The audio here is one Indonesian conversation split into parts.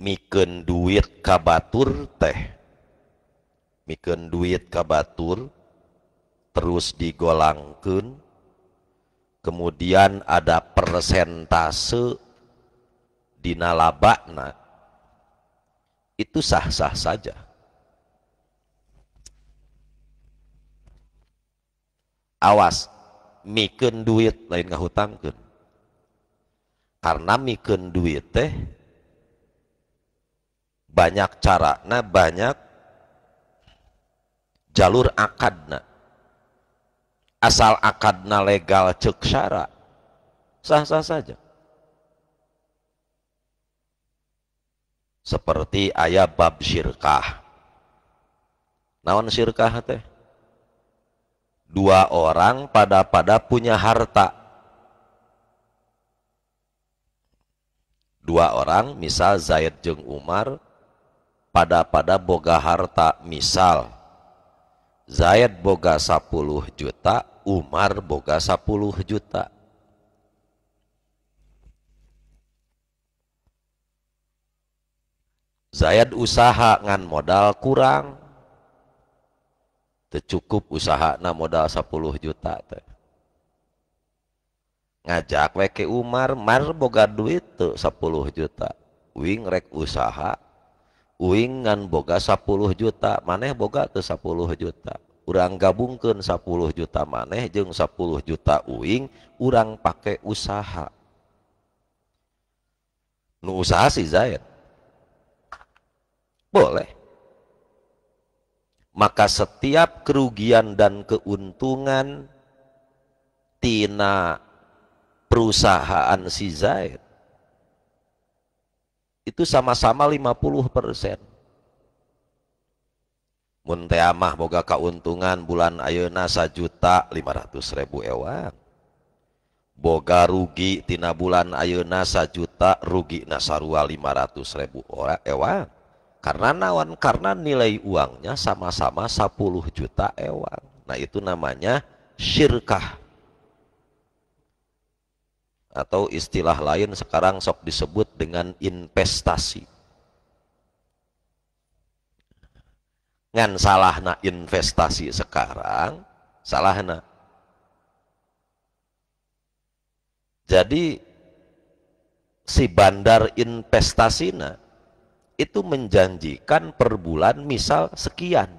miken duit kabatur teh miken duit kabatur terus digolangkan kemudian ada persentase dinalabakna, itu sah-sah saja awas miken duit lain ngahutangkeun karena miken duit teh banyak cara nah banyak jalur akadna asal akadna legal cek syara sah-sah saja seperti ayah bab syirkah nawan syirkah teh dua orang pada pada punya harta dua orang misal Zaid jeng Umar pada pada boga harta misal Zaid boga 10 juta Umar boga 10 juta Zaid usaha ngan modal kurang tercukup usaha na modal 10 juta teh ngajak weke Umar mar boga duit tuh 10 juta wing rek usaha Uingan boga 10 juta maneh boga ke 10 juta urang gabungkan 10 juta maneh jeung 10 juta uing urang pakai usaha nu usaha si Zaid boleh maka setiap kerugian dan keuntungan tina perusahaan si Zaid itu sama-sama 50 persen. Munteamah boga keuntungan bulan ayeuna sajuta ratus ribu ewan. Boga rugi tina bulan ayeuna sajuta rugi nasarua ratus ribu ewan. Karena nawan karena nilai uangnya sama-sama 10 juta ewan. Nah itu namanya syirkah atau istilah lain sekarang sok disebut dengan investasi. Ngan salahna investasi sekarang, salahna. Jadi si bandar investasinya itu menjanjikan per bulan misal sekian.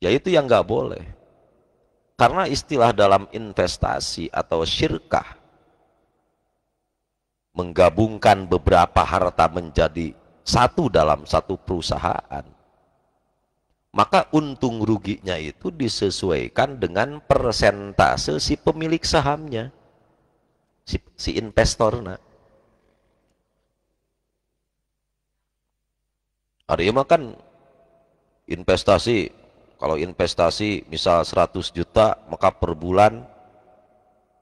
Ya itu yang nggak boleh karena istilah dalam investasi atau syirkah menggabungkan beberapa harta menjadi satu dalam satu perusahaan. Maka untung ruginya itu disesuaikan dengan persentase si pemilik sahamnya. Si, si investor nah. Hari makan kan investasi kalau investasi misal 100 juta maka per bulan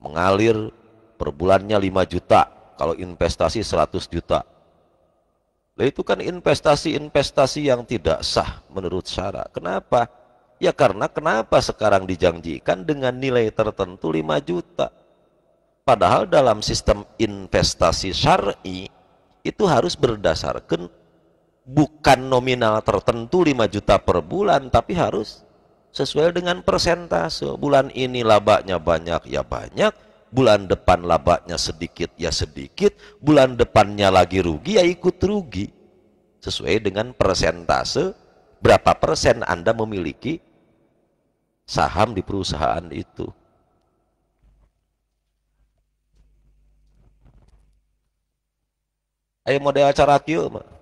mengalir per bulannya 5 juta kalau investasi 100 juta nah, itu kan investasi-investasi yang tidak sah menurut syara. Kenapa? Ya karena kenapa sekarang dijanjikan dengan nilai tertentu 5 juta. Padahal dalam sistem investasi syar'i itu harus berdasarkan bukan nominal tertentu 5 juta per bulan tapi harus sesuai dengan persentase bulan ini labanya banyak ya banyak bulan depan labanya sedikit ya sedikit bulan depannya lagi rugi ya ikut rugi sesuai dengan persentase berapa persen Anda memiliki saham di perusahaan itu ayo model acara kieu mah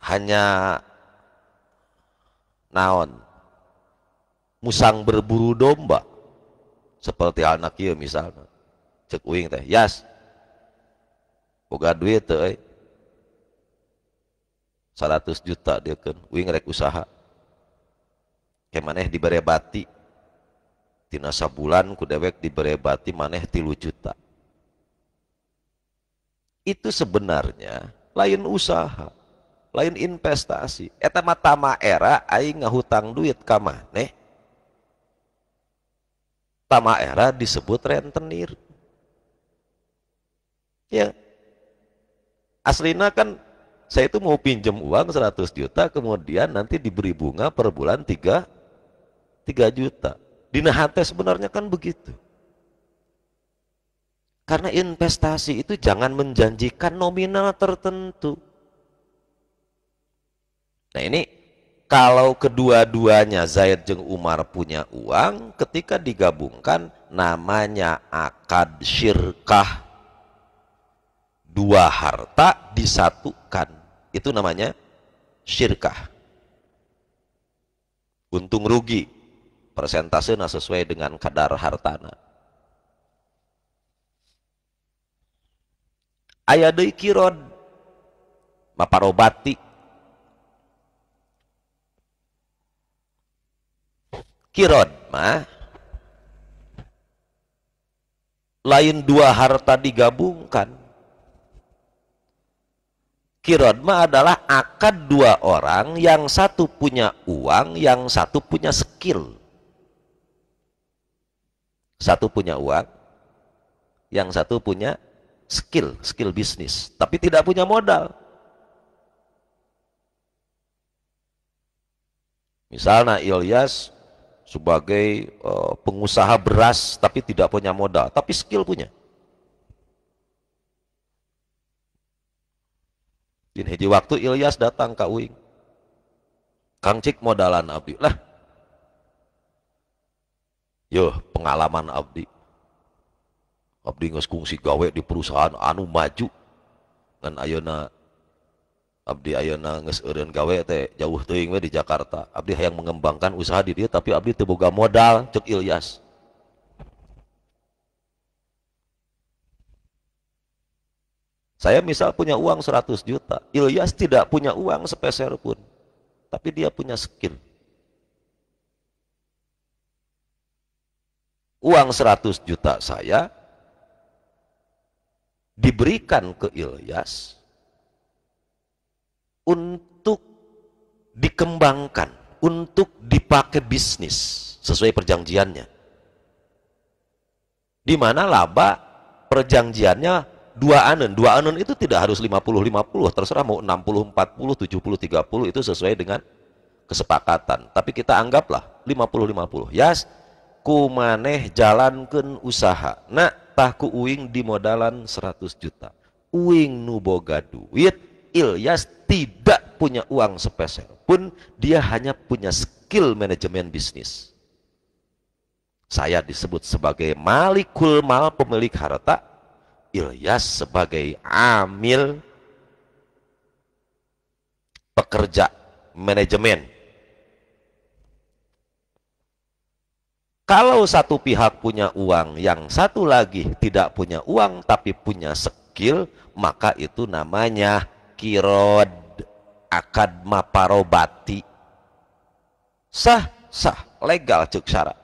hanya naon musang berburu domba seperti anak kia misalnya cek uing teh yas boga duit teh 100 juta dia kan uing rek usaha kemaneh maneh diberi bati tina sabulan ku dewek diberi bati maneh tilu juta itu sebenarnya lain usaha lain investasi eta matama era, aing ngahutang duit ka maneh era disebut rentenir ya aslina kan saya itu mau pinjam uang 100 juta kemudian nanti diberi bunga per bulan tiga, tiga juta dina hante sebenarnya kan begitu karena investasi itu jangan menjanjikan nominal tertentu Nah ini kalau kedua-duanya Zaid jeng Umar punya uang, ketika digabungkan namanya akad syirkah. Dua harta disatukan. Itu namanya syirkah. Untung rugi. Persentase sesuai dengan kadar hartana. ayadai kiron kirod maparobati kiron mah lain dua harta digabungkan kiron mah adalah akad dua orang yang satu punya uang yang satu punya skill satu punya uang yang satu punya skill skill bisnis tapi tidak punya modal misalnya Ilyas sebagai uh, pengusaha beras tapi tidak punya modal, tapi skill punya. Di hiji waktu Ilyas datang ke Uing. Kang Cik modalan abdi. Lah. Yo, pengalaman abdi. Abdi ngeskungsi kungsi gawe di perusahaan anu maju. dan ayona Abdi Ayona ngeun gawe teh jauh we di Jakarta Abdi yang mengembangkan usaha diri tapi Abdi teboga modal cek Ilyas saya misal punya uang 100 juta Ilyas tidak punya uang sepeser pun tapi dia punya skill uang 100 juta saya diberikan ke Ilyas untuk dikembangkan, untuk dipakai bisnis sesuai perjanjiannya. Di mana laba perjanjiannya dua anen. Dua anen itu tidak harus 50-50, terserah mau 60-40, 70-30 itu sesuai dengan kesepakatan. Tapi kita anggaplah 50-50. Yas, kumaneh jalankan usaha. Nak, ku uing di modalan 100 juta. Uing nu boga duit, Ilyas tidak punya uang sepeser pun, dia hanya punya skill manajemen bisnis. Saya disebut sebagai malikul mal pemilik harta, Ilyas sebagai amil pekerja manajemen. Kalau satu pihak punya uang, yang satu lagi tidak punya uang tapi punya skill, maka itu namanya kirod akad maparobati sah sah legal cuk syarat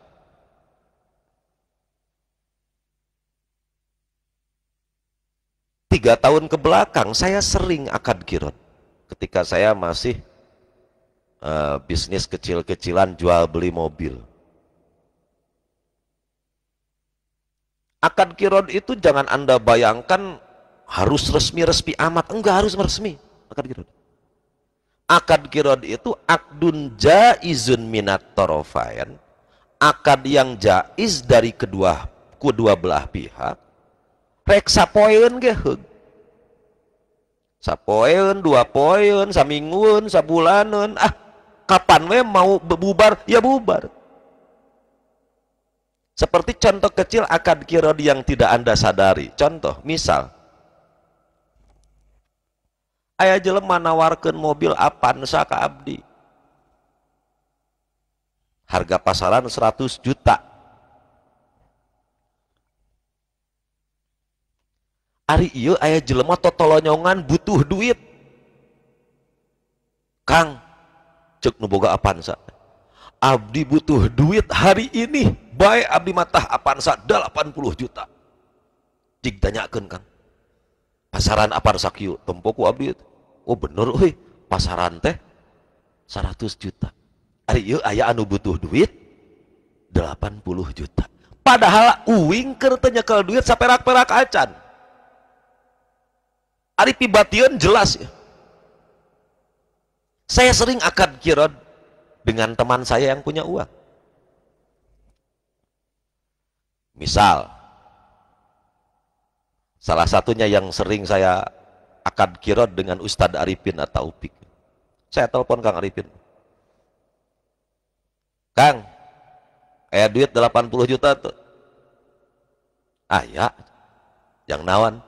tiga tahun ke belakang saya sering akad kirot ketika saya masih uh, bisnis kecil-kecilan jual beli mobil akad kirot itu jangan anda bayangkan harus resmi-resmi amat enggak harus resmi akad kirot akad kirod itu akdun jaizun minat torofain akad yang jaiz dari kedua kedua belah pihak reksa poin gehug heug poin, dua poeun saminggueun sabulaneun ah kapan we mau bubar ya bubar seperti contoh kecil akad kirod yang tidak Anda sadari. Contoh, misal, Ayah jelema nawarkan mobil Avanza ke abdi. Harga pasaran 100 juta. Ari iyo ayah jelema totolonyongan butuh duit. Kang, cek nuboga Avanza. Abdi butuh duit hari ini. Baik abdi matah Avanza 80 juta. Cik tanyakan Kang pasaran apa sakyu tempoku abdi oh bener oi pasaran teh 100 juta ari ieu iya, aya anu butuh duit 80 juta padahal uing keur teu nyekel duit saperak-perak acan ari pibatieun jelas ya. saya sering akad kirod dengan teman saya yang punya uang misal Salah satunya yang sering saya akan kirot dengan Ustadz Arifin atau Upik. Saya telepon Kang Arifin. Kang, kayak duit 80 juta tuh. Ah ya, yang nawan.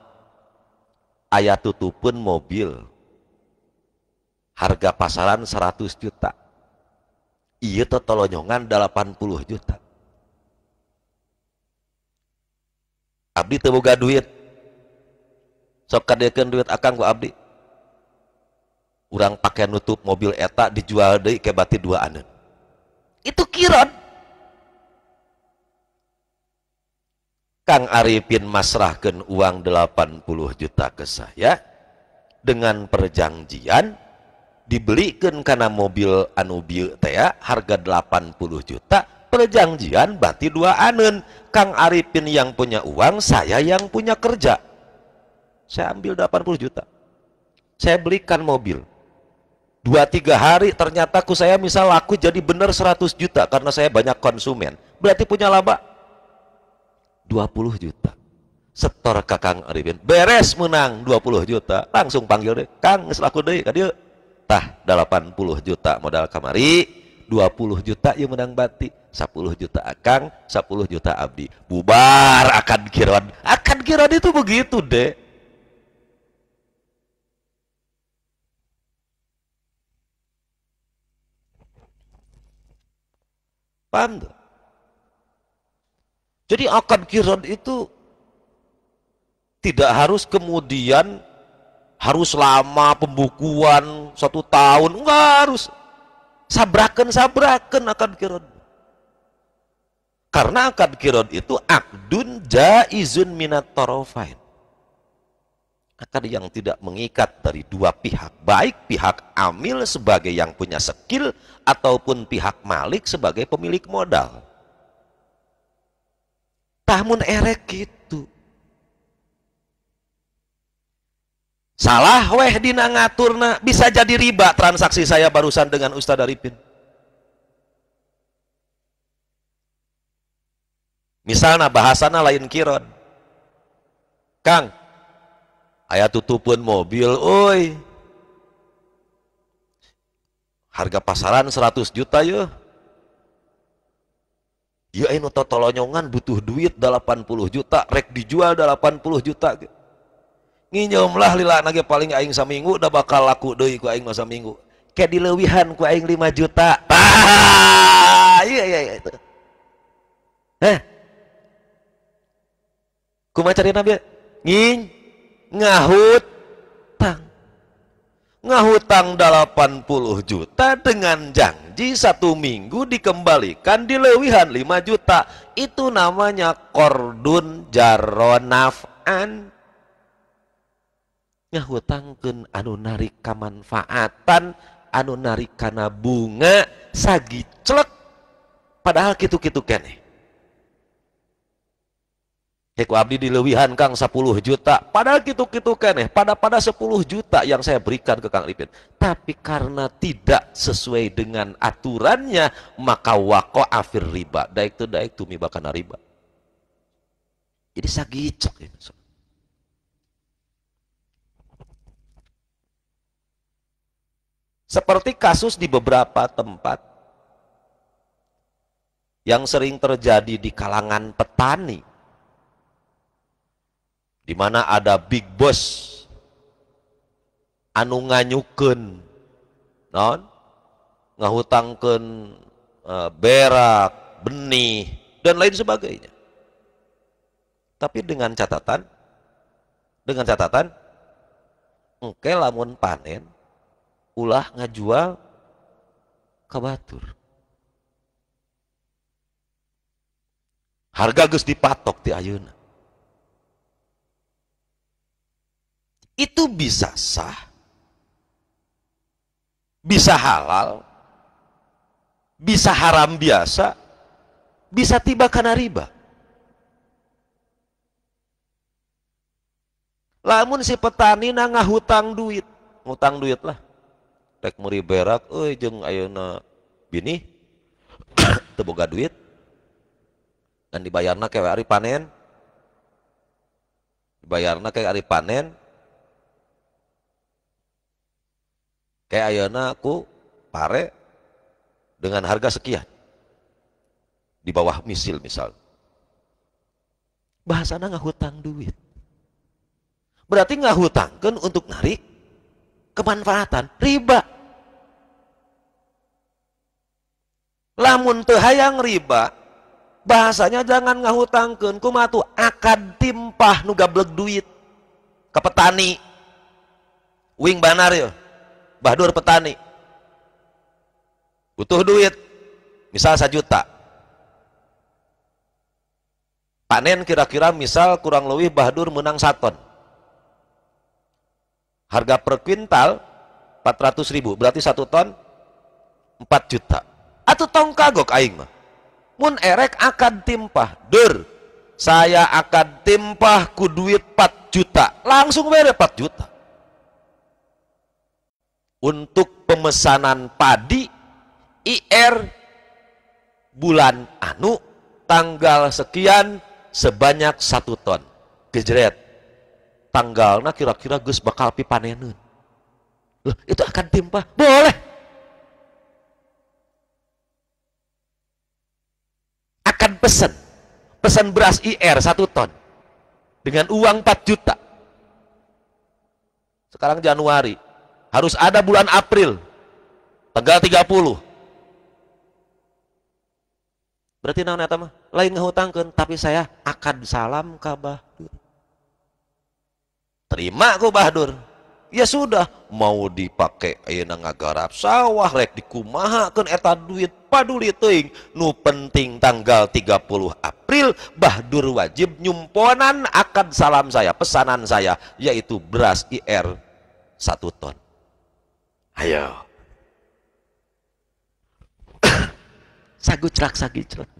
Ayah tutupin mobil. Harga pasaran 100 juta. Iya tuh tolonyongan 80 juta. Abdi teboga duit sok kadekeun duit akang ku abdi urang pake nutup mobil eta dijual deui ke bati dua itu kiron Kang Arifin masrahkan uang 80 juta ke saya dengan perjanjian dibelikan karena mobil anu bieu teh ya, harga 80 juta perjanjian berarti dua anen Kang Arifin yang punya uang saya yang punya kerja saya ambil 80 juta. Saya belikan mobil. Dua tiga hari ternyata ku saya misal laku jadi benar 100 juta karena saya banyak konsumen. Berarti punya laba 20 juta. Setor ke Kang Arifin. Beres menang 20 juta. Langsung panggil deh. Kang selaku deh. Kadir. Tah 80 juta modal kamari. 20 juta yang menang bati 10 juta akang 10 juta abdi bubar akan kiron akan kiron itu begitu deh Paham tuh? Jadi akad kiron itu tidak harus kemudian harus lama pembukuan satu tahun enggak harus sabrakan sabrakan akad kiron karena akad kiron itu akdun jaizun minat tarofain akan yang tidak mengikat dari dua pihak, baik pihak amil sebagai yang punya skill ataupun pihak malik sebagai pemilik modal. Tahmun erek gitu. Salah weh dina ngaturna, bisa jadi riba transaksi saya barusan dengan Ustadz Arifin. Misalnya bahasana lain kiron. Kang, Ayah tutupun mobil, oi. Harga pasaran 100 juta yuk. Ya ini tolonyongan butuh duit 80 juta, rek dijual 80 juta. Nginyom lah lila nage paling aing seminggu, udah bakal laku doi ku aing masa minggu. Kayak dilewihan ku aing 5 juta. Ah, iya iya iya Hah? cari nabi? Nging ngahutang. Ngahutang 80 juta dengan janji satu minggu dikembalikan di lewihan 5 juta. Itu namanya kordun jaronafan. Ngahutangkeun anu narik kamanfaatan, anu narik kana bunga celek Padahal gitu kitu kene Hiku abdi dilewihan kang 10 juta. Padahal gitu-gitu keneh. Pada-pada 10 juta yang saya berikan ke Kang Ipin. Tapi karena tidak sesuai dengan aturannya, maka wako afir riba. Daik tu daik tu mibakana riba. Jadi sagicok ini. Seperti kasus di beberapa tempat yang sering terjadi di kalangan petani di mana ada big boss anu nganyukeun naon ngahutangkeun uh, berak, benih dan lain sebagainya. Tapi dengan catatan dengan catatan engke lamun panen ulah ngajual kebatur, Harga gus dipatok ti ayeuna. itu bisa sah, bisa halal, bisa haram biasa, bisa tiba karena riba. Lamun si petani nangah hutang duit, hutang duit lah. Rek muri berak, jeng ayo na bini teboga duit. Dan dibayarnya kayak hari panen. Dibayarna kayak hari panen, Kayak ayana aku pare dengan harga sekian. Di bawah misil misal. Bahasana nggak hutang duit. Berarti nggak hutang kan untuk narik kemanfaatan. Riba. Lamun tehayang riba, bahasanya jangan ngahutangkan kumatu akan timpah nuga blek duit ke petani. Wing banar yo. Ya. Bahdur petani. Butuh duit. Misal juta. Panen kira-kira misal kurang lebih Bahdur menang saton. Harga per kuintal 400 ribu. Berarti satu ton 4 juta. Atau tong kagok aing mah. Mun erek akan timpah. Dur. Saya akan timpah ku duit 4 juta. Langsung beri 4 juta untuk pemesanan padi IR bulan anu tanggal sekian sebanyak satu ton gejret tanggalnya kira-kira Gus bakal pipanenun loh itu akan timpah boleh akan pesen pesan beras IR satu ton dengan uang 4 juta sekarang Januari harus ada bulan April tanggal 30 berarti naon eta ya, mah lain ngehutangkeun tapi saya akan salam ka Bahdur terima ku Bahdur ya sudah mau dipakai ayeuna ngagarap sawah rek dikumahakeun eta duit paduli teuing nu penting tanggal 30 April Bahdur wajib nyumponan akan salam saya pesanan saya yaitu beras IR satu ton Ayo. sagu cerak sagu cerak.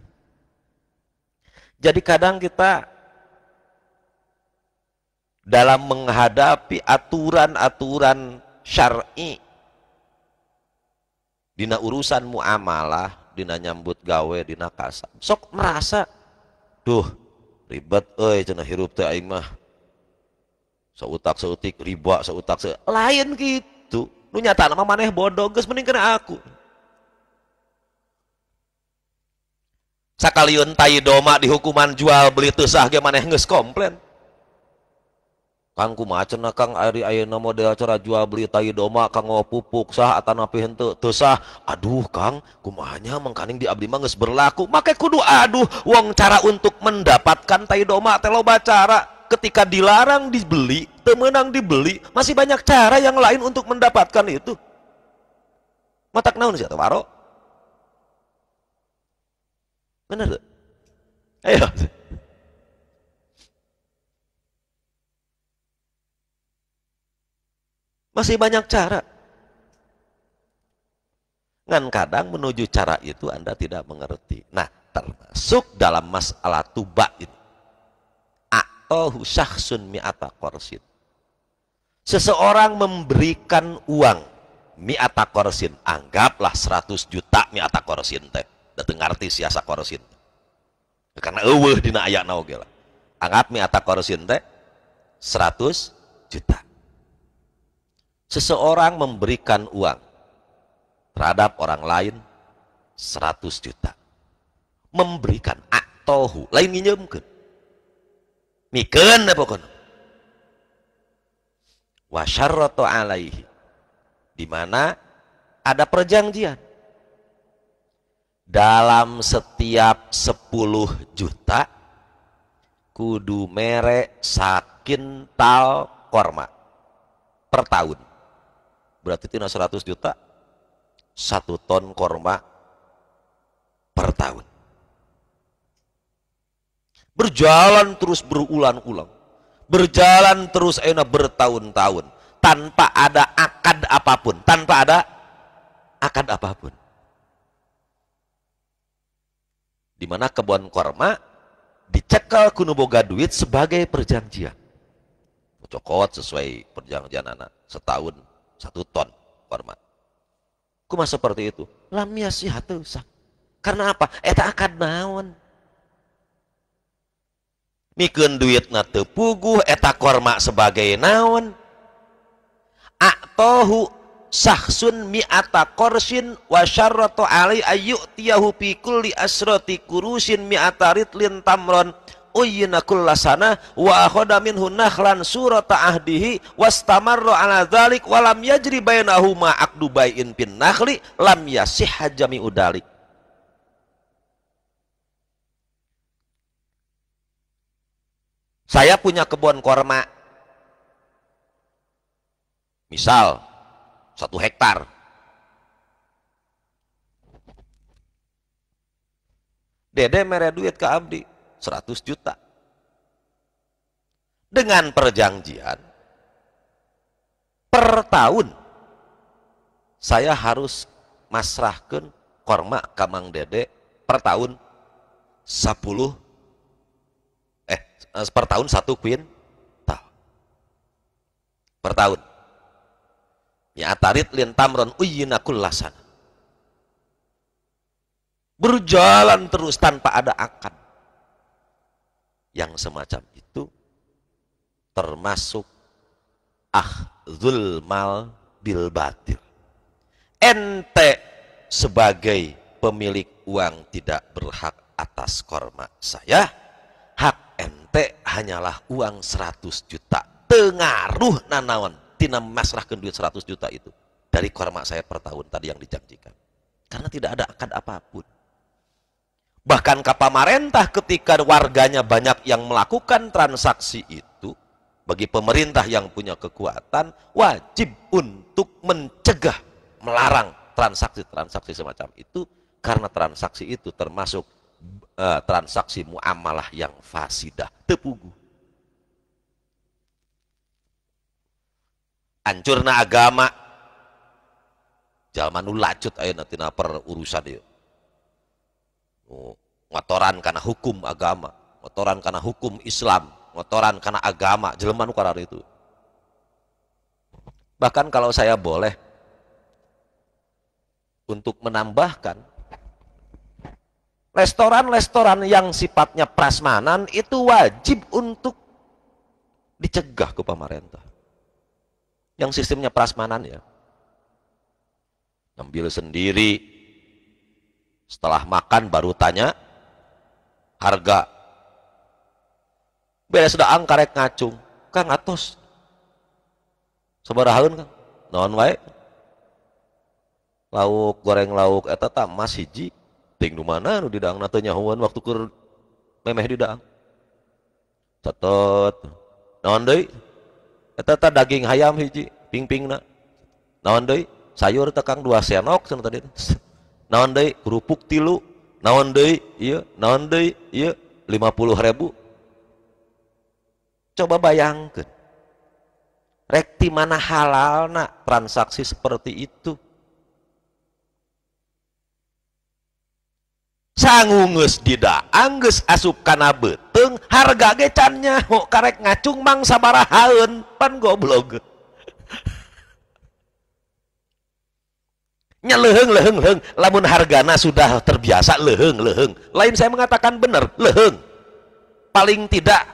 Jadi kadang kita dalam menghadapi aturan-aturan syar'i dina urusan muamalah, dina nyambut gawe, dina kasab. Sok merasa, duh ribet eh cenah hirup teh aing mah. Seutak seutik riba seutak se lain gitu nu nyata nama maneh bodoh geus mending kena aku sakaliun tai doma di jual beli sah ge maneh geus komplain kang kumacena nah, kang ari ayeuna model cara jual beli tai doma kang oh, pupuk sah atau napi henteu teu sah aduh kang kumanya mengkaning di abdi mah berlaku makai kudu aduh wong cara untuk mendapatkan tai doma teh loba ketika dilarang dibeli, temenang dibeli, masih banyak cara yang lain untuk mendapatkan itu. Matak naun sih waro? Bener. Ayo. Masih banyak cara. Ngan kadang menuju cara itu Anda tidak mengerti. Nah, termasuk dalam masalah tuba itu a'tahu syakhsun mi'ata korsin. Seseorang memberikan uang mi'ata korsin. Anggaplah 100 juta mi'ata korsin teh. Dateng ngerti siasa korsin. Karena eueuh dina aya na oge lah. Anggap mi'ata korsin teh 100 juta. Seseorang memberikan uang terhadap orang lain 100 juta. Memberikan atohu. lain nginjemkeun mikeun deh pokoknya wasyarratu alaihi di mana ada perjanjian dalam setiap 10 juta kudu mere sakintal korma per tahun berarti tina 100 juta satu ton korma per tahun Berjalan terus berulang-ulang. Berjalan terus enak bertahun-tahun. Tanpa ada akad apapun. Tanpa ada akad apapun. di mana kebun korma dicekal boga duit sebagai perjanjian. Cokot sesuai perjanjian anak setahun satu ton korma. Kuma seperti itu. Lamia sih usah. Karena apa? Eta akad naon mikun duit na tepuguh eta korma sebagai naon aktohu sahsun mi'ata korsin wa syarratu alai ayyutiyahu fi kulli asrati kurusin mi'ata ritlin tamron uyyina kullasana wa akhoda minhu nakhlan surata ahdihi wastamarra ala dhalik walam yajri bainahuma akdu bayin pin nakhli lam yasih hajami udalik Saya punya kebun korma. Misal, satu hektar. Dede mere duit ke abdi, 100 juta. Dengan perjanjian, per tahun, saya harus masrahkan korma kamang dede per tahun 10 juta eh, eh per tahun satu tahu. per tahun ya atarit lintamron aku lasan. berjalan terus tanpa ada akad yang semacam itu termasuk ah mal bil batil ente sebagai pemilik uang tidak berhak atas korma saya hak T hanyalah uang 100 juta tengaruh nanawan tina masrahkan duit 100 juta itu dari korma saya per tahun tadi yang dijanjikan karena tidak ada akad apapun bahkan kapamarentah ketika warganya banyak yang melakukan transaksi itu bagi pemerintah yang punya kekuatan wajib untuk mencegah melarang transaksi-transaksi semacam itu karena transaksi itu termasuk uh, transaksi muamalah yang fasidah tepugu hancurna agama jalma nu lacut ayeuna tina perurusan ieu ngotoran karena hukum agama ngotoran karena hukum Islam ngotoran karena agama jelema nu karar itu bahkan kalau saya boleh untuk menambahkan Restoran-restoran yang sifatnya prasmanan itu wajib untuk dicegah ke pemerintah. Yang sistemnya prasmanan ya. Ambil sendiri, setelah makan baru tanya harga. Bila sudah angkarek ngacung, Kang atos. Sabarahaun Kang? Naon wae? Lauk goreng lauk eta tak mas hiji penting di mana nu didang natanya nyahuan waktu ker memeh didang catat naon deui eta ta daging hayam hiji pingpingna naon deui sayur tekang dua senok cenah tadi naon deui kerupuk tilu naon deui ieu naon deui ieu 50.000 coba bayangkan rekti mana halal nak transaksi seperti itu dida angges asup kana beteng harga gecannya kok karek ngacung mang sabara haun pan goblok nya leheng leheng leheng lamun hargana sudah terbiasa leheng leheng lain saya mengatakan benar leheng paling tidak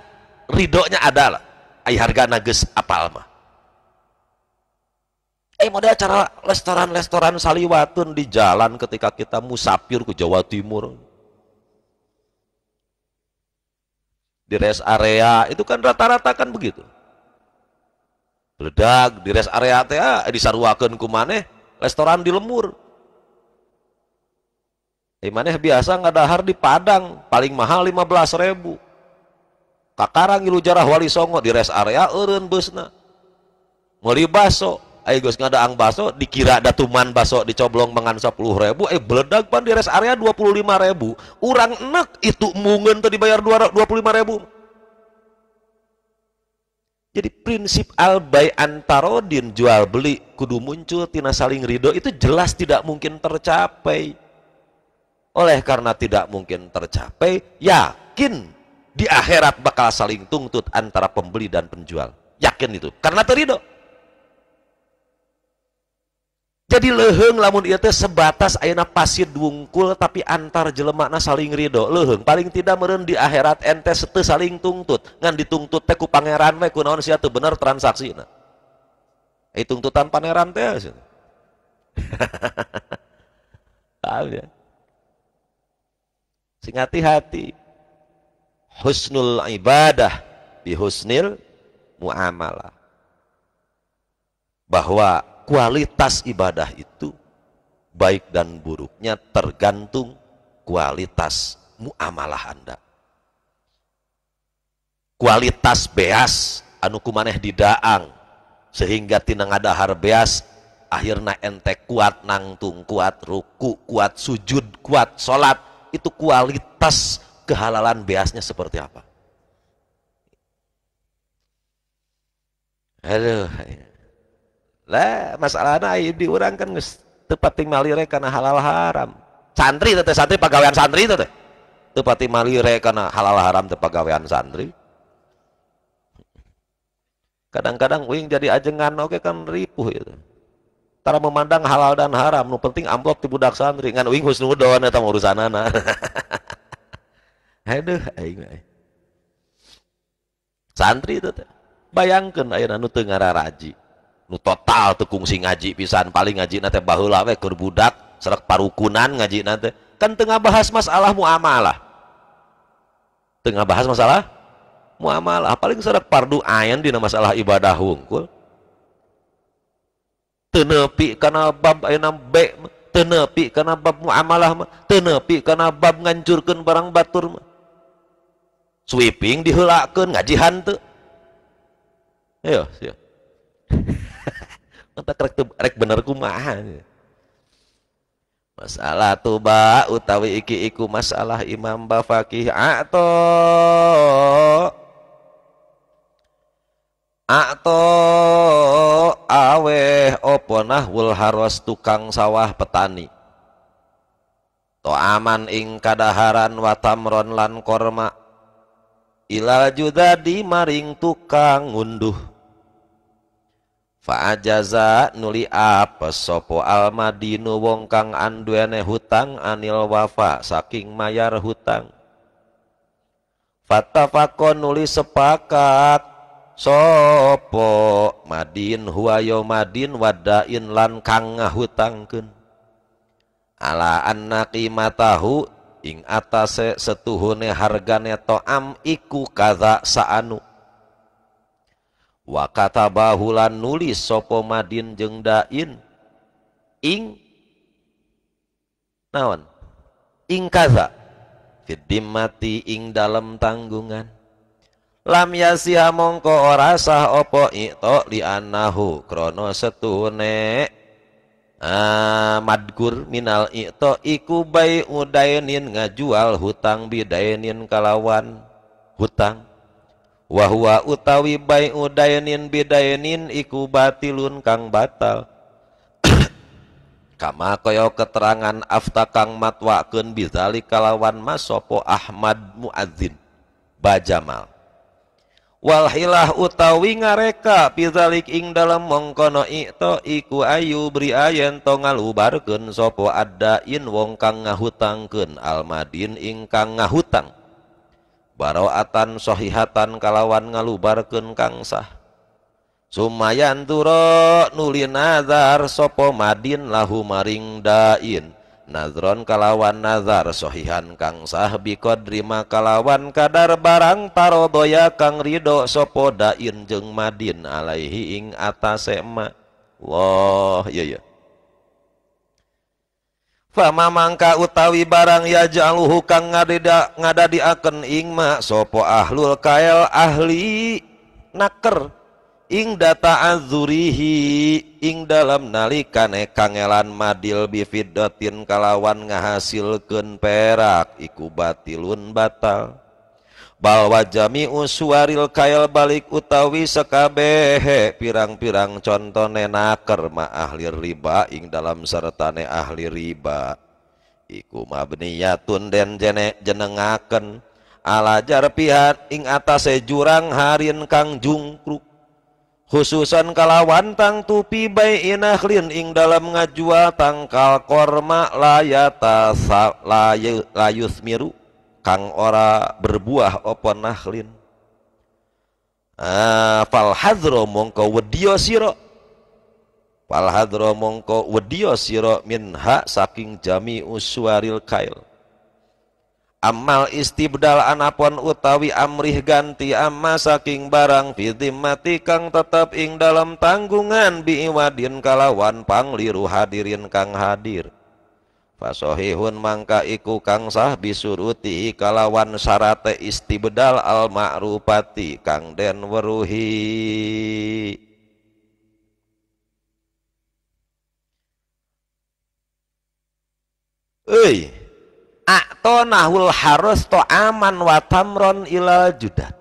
ridonya adalah ay hargana geus apal mah Eh model acara restoran-restoran saliwatun di jalan ketika kita musafir ke Jawa Timur. Di rest area itu kan rata-rata kan begitu. Ledak di rest area teh ah, di ku maneh restoran di Lemur. Eh nggak biasa har di Padang paling mahal 15 ribu. Kakarang ilu jarah wali songo di rest area eureun beusna. Meuli baso ayo guys ada ang baso dikira ada datuman baso dicoblong mangan 10 ribu eh beledak pan di rest area 25 ribu urang enak itu mungen tuh dibayar 25 ribu jadi prinsip albay antarodin jual beli kudu muncul tina saling ridho itu jelas tidak mungkin tercapai oleh karena tidak mungkin tercapai yakin di akhirat bakal saling tuntut antara pembeli dan penjual yakin itu karena terido jadi leheng lamun ia teh sebatas ayana pasir dungkul tapi antar jelemakna saling ridho leheng paling tidak meren di akhirat ente sete saling tuntut ngan dituntut teh ku pangeran we naon sia teu bener transaksi na e, eh, tuntutan pangeran teh tahu ya sing hati-hati husnul ibadah bi husnil muamalah bahwa kualitas ibadah itu baik dan buruknya tergantung kualitas muamalah Anda. Kualitas beas anu kumaneh didaang sehingga tinang ada har beas akhirnya ente kuat nangtung, kuat ruku, kuat sujud, kuat sholat. Itu kualitas kehalalan beasnya seperti apa? Aduh, lah masalah aib diurang kan tepati malire karena halal haram santri tete santri pegawaian santri tete tepati malire karena halal haram teh pegawaian santri kadang-kadang uing jadi ajengan oke kan ripuh itu ya cara memandang halal dan haram nu penting amplop di budak santri ngan uing husnudon eta urusanana aduh aing santri itu teh bayangkeun ayeuna nu teu ngararaji nu total kungsi ngaji pisan paling ngaji nate bahula we keur budak serak parukunan ngaji nate kan tengah bahas masalah muamalah tengah bahas masalah muamalah paling serak pardu ayan dina masalah ibadah hungkul tenepi karena bab ayeuna be tenepi karena bab muamalah mah tenepi karena bab ngancurkeun barang batur mah sweeping diheulakeun ngaji hantu ayo siap kata rek rek bener kumaha. Masalah tuba utawi iki iku masalah Imam Bafaqih ato Ato aweh opo nahwul harwas tukang sawah petani. To aman ing kadaharan watamron lan korma. Ila di maring tukang unduh. Fa'ajaza nuli apa sopo al Madinu wong kang anduene hutang anil wafa saking mayar hutang. Fatafakon nuli sepakat sopo madin huwayo madin wadain lan kang ngahutangkeun. Ala anna tahu ing atase setuhune hargane to'am iku kaza saanu wa kata bahulan nulis sopo madin jeng dain ing naon ing kaza fidimati ing dalam tanggungan lam yasiha mongko ora sah opo ito li anahu krono setune Ah, madgur minal ito iku bayu udainin ngajual hutang bidainin kalawan hutang wahwa utawi bai dayinin bidayanin iku batilun kang batal kama kaya keterangan afta kang matwakun bizali kalawan masopo Ahmad Muadzin Bajamal walhilah utawi ngareka bizalik ing dalam mongkono itu iku ayu beri ayen to sopo sapa adain wong kang ngahutangkun almadin ing kang ngahutang baroatan sohihatan kalawan ngalubarkeun kang sah Sumayan turo nuli nazar sopo madin lahu maring dain Nazron kalawan nazar sohihan kang sah drima kalawan kadar barang doya kang rido sopo dain jeng madin alaihi ing atas emak Wah, iya iya Fama mangka utawi barang ya ja'luhu kang ngadeda ngadadiaken ing ma sopo ahlul kail ahli naker ing data azurihi ing dalam nalikane kangelan madil bifidotin kalawan ngahasilkeun perak iku batilun batal balwa jami usuaril kail balik utawi sekabehe pirang-pirang contone naker ma ahli riba ing dalam sertane ahli riba iku mabniyatun den jene jenengaken alajar pihat ing atase jurang harin kang jungkruk khususan kalawan tang tupi bayi inahlin ing dalam ngajual tangkal korma layata layus miru kang ora berbuah opo nahlin ah, fal hadro mongko wedio siro fal hadro mongko wedio siro ha saking jami uswaril kail amal istibdal anapon utawi amrih ganti amma saking barang mati kang tetap ing dalam tanggungan biwadin kalawan pangliru hadirin kang hadir Fasohihun mangka iku kang sah bisuruti kalawan sarate istibdal al ma'rupati kang den weruhi Euy akto nahul harus to aman watamron ilal judat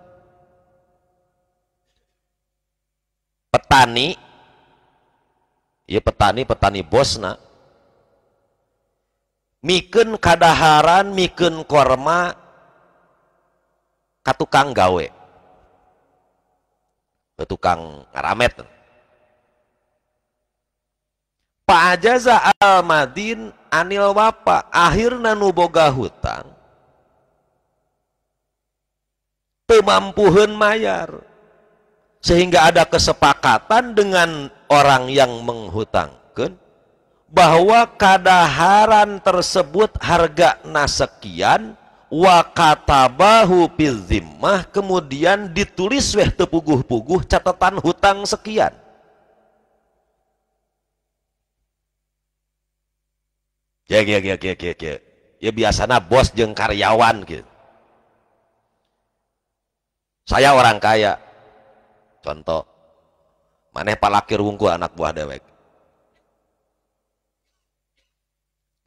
petani ya petani petani bosna Mikun kadaharan mikun korma katukang gawe ketukang ngaramet Pak Ajaza Al-Madin anil wapa akhirna nuboga hutang kemampuhan mayar sehingga ada kesepakatan dengan orang yang menghutangkan bahwa kadaharan tersebut harga nasekian wa katabahu pizimah kemudian ditulis weh tepuguh-puguh catatan hutang sekian ya ya ya ya ya ya ya biasanya bos jeng karyawan gitu saya orang kaya contoh pak palakir wungku anak buah dewek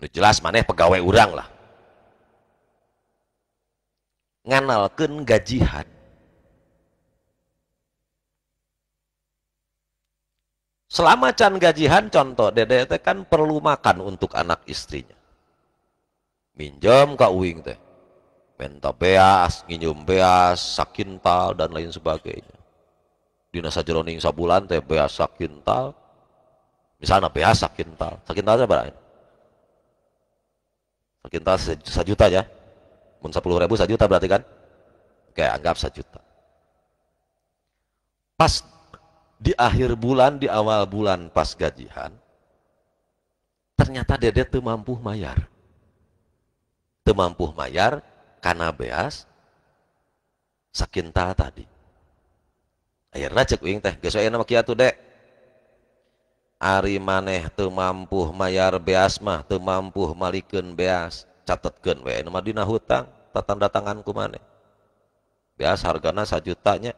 jelas maneh pegawai urang lah nganalkan gajihan selama can gajihan contoh dede teh kan perlu makan untuk anak istrinya minjam ke uing teh menta beas nginjum beas sakintal dan lain sebagainya dina jeroning sabulan teh beas sakintal misalnya beas sakintal sakintal berapa Sekitar sejuta ya. mungkin sepuluh ribu sejuta berarti kan? Oke, anggap sejuta. Pas di akhir bulan, di awal bulan pas gajian, ternyata dede tuh mampu mayar. Tuh mampu mayar karena beas sakinta tadi. Akhirnya cek wing teh, geus nama kiatu dek. Ari maneh teu mampu mayar beas mah teu mampu malikeun beas catetkeun we nu dina hutang tatanda tangan ku maneh beas hargana sajutanya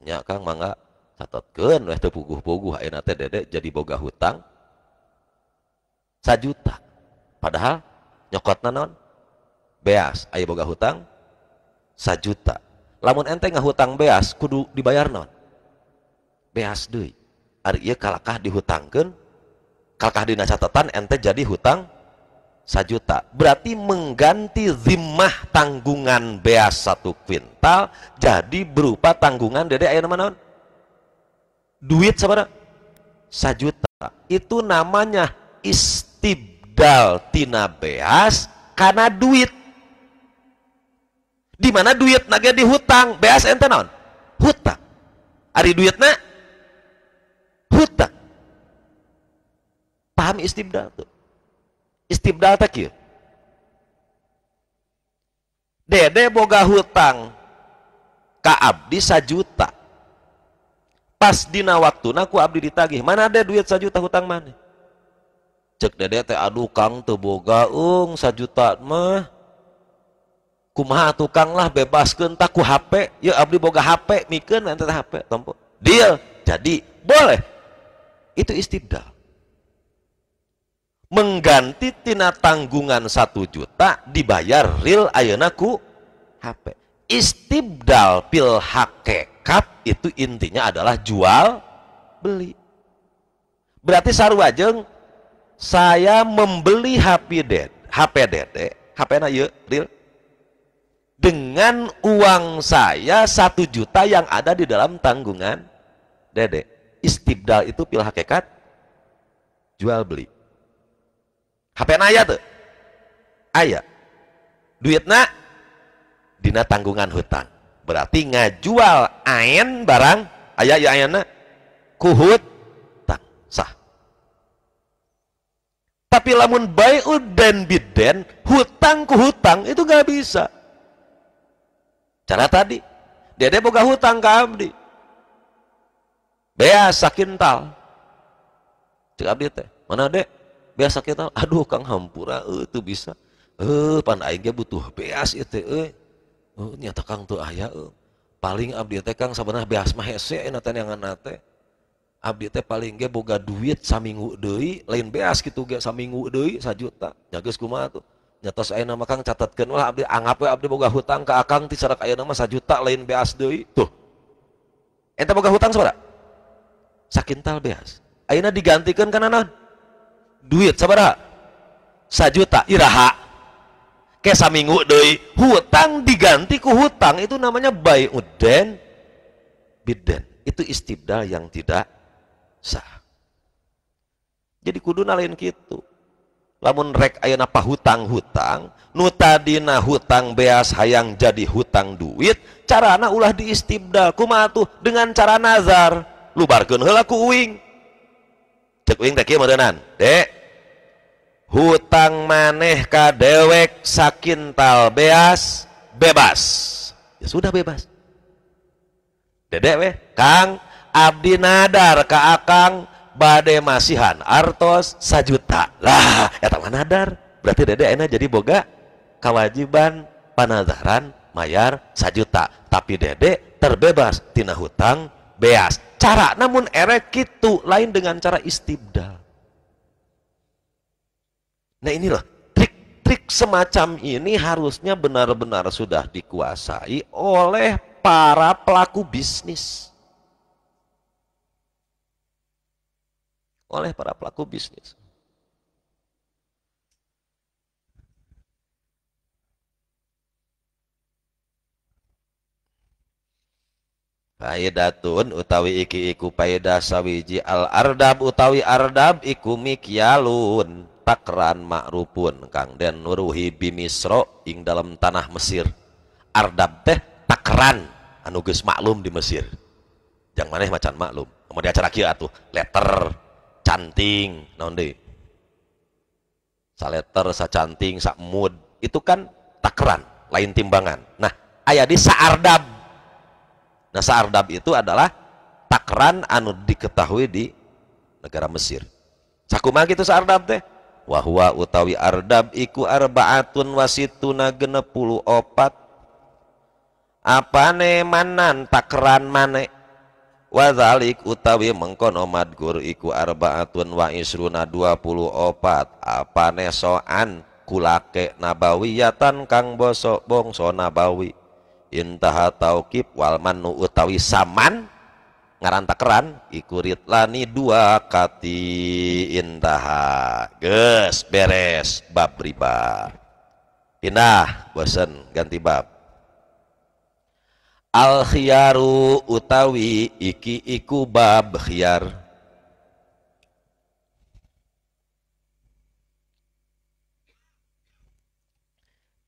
nya Kang mangga catetkeun we teu puguh-puguh ayeuna teh dedek jadi boga hutang sajuta padahal nyokotna non beas aya boga hutang sajuta lamun ente ngahutang beas kudu dibayar non beas deui ia iya, kalakah dihutangkan kalakah dina catatan ente jadi hutang sajuta berarti mengganti zimah tanggungan beas satu kuintal jadi berupa tanggungan dede air mana duit sabar sajuta itu namanya istibdal tina beas karena duit di mana duit naga di hutang beas ente non hutang ari duitnya hutang. Paham istibdal tuh? Istibdal tak ya? Dede boga hutang ka abdi sajuta. Pas dina waktu ku abdi ditagih. Mana ada duit sajuta hutang mana? Cek dede teh aduh kang teu boga eung sajuta mah. Kumaha tukang lah bebaskeun tak ku HP. Ya abdi boga HP mikeun teh HP tompo. Deal. Jadi boleh itu istibdal. Mengganti tina tanggungan satu juta dibayar real ayenaku HP. Istibdal pil hakekat itu intinya adalah jual beli. Berarti sarwajeng saya membeli HP dede HP dede, HP na ye, real dengan uang saya satu juta yang ada di dalam tanggungan dede istibdal itu pil hakikat jual beli. HP naya tuh. Ayah. na dina tanggungan hutang. Berarti ngajual ain barang ayah ya na kuhut tak sah. Tapi lamun bayi uden biden hutang ku hutang itu nggak bisa. Cara tadi, dede boga hutang ke abdi Dea sakintal. Cek abdi teh. Mana dek? biasa sakintal. Aduh Kang Hampura itu bisa. Eh pan aing ge butuh beas itu. Eh uh, nyata Kang tuh ayah, uh. Paling abdi teh Kang sabenah beas mah hese enak yang anate. Abdi teh paling ge boga duit saminggu doi, lain beas gitu gak saminggu doi, sajuta. juta, geus kumaha tuh? Nyata saya nama Kang catat lah abdi anggap we abdi boga hutang ke Akang ti sarak nama satu sajuta lain beas doi, Tuh. Eta boga hutang sabaraha? sakintal beas akhirnya digantikan karena non duit sabaraha sajuta iraha ke minggu doi hutang diganti ku hutang itu namanya uden biden itu istibdal yang tidak sah jadi kudu lain gitu lamun rek ayana apa hutang hutang, nuta dina hutang beas hayang jadi hutang duit carana ulah di istibdal kumatuh dengan cara nazar lubarkeun heula ku uing cek uing teh kieu meureunan. dek hutang maneh ka dewek sakintal beas bebas ya sudah bebas dedek weh kang abdi nadar ka akang bade masihan artos sajuta lah eta mah nadar berarti dede ena jadi boga kewajiban panazaran mayar sajuta tapi dede terbebas tina hutang beas cara namun erek itu lain dengan cara istibdal nah inilah trik-trik semacam ini harusnya benar-benar sudah dikuasai oleh para pelaku bisnis oleh para pelaku bisnis Faidatun utawi iki iku paida sawiji al ardab utawi ardab iku mikyalun takran makrupun kang den nuruhi bimisro ing dalam tanah Mesir. Ardab teh takran anu maklum di Mesir. Yang mana macan maklum. Mau di acara kia atuh letter canting naon deh Sa letter sa canting sa mood itu kan takran lain timbangan. Nah, ayah di sa ardab Nah, saardab itu adalah takran anu diketahui di negara Mesir. Sakuma gitu saardab teh? Wahwa utawi ardab iku arbaatun wasituna genepulu puluh opat. ne manan takran mane? Wazalik utawi mengkono madgur iku arbaatun wa isruna dua puluh opat. Apane soan kulake nabawi yatan kang bosok bongso nabawi intaha taukib wal manu utawi saman ngarantakeran ikurit lani dua kati intaha ges beres bab riba pindah bosen ganti bab al khiyaru utawi iki iku bab khiyar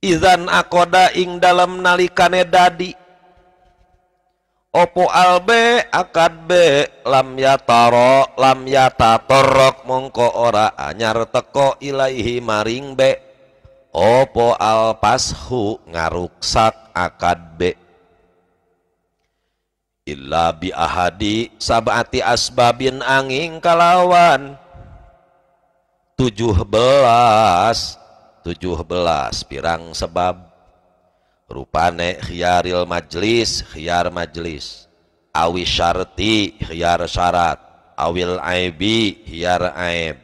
Izan akoda ing dalam nalikane dadi Opo albe akad be lam yataro lam yata torok mongko ora anyar teko ilaihi maring be Opo alpashu ngaruksak akad be Illa bi ahadi sabati asbabin angin kalawan tujuh belas 17 pirang sebab rupane khiaril majlis khiar majlis awi syarti khiar syarat awil aibi khiar aib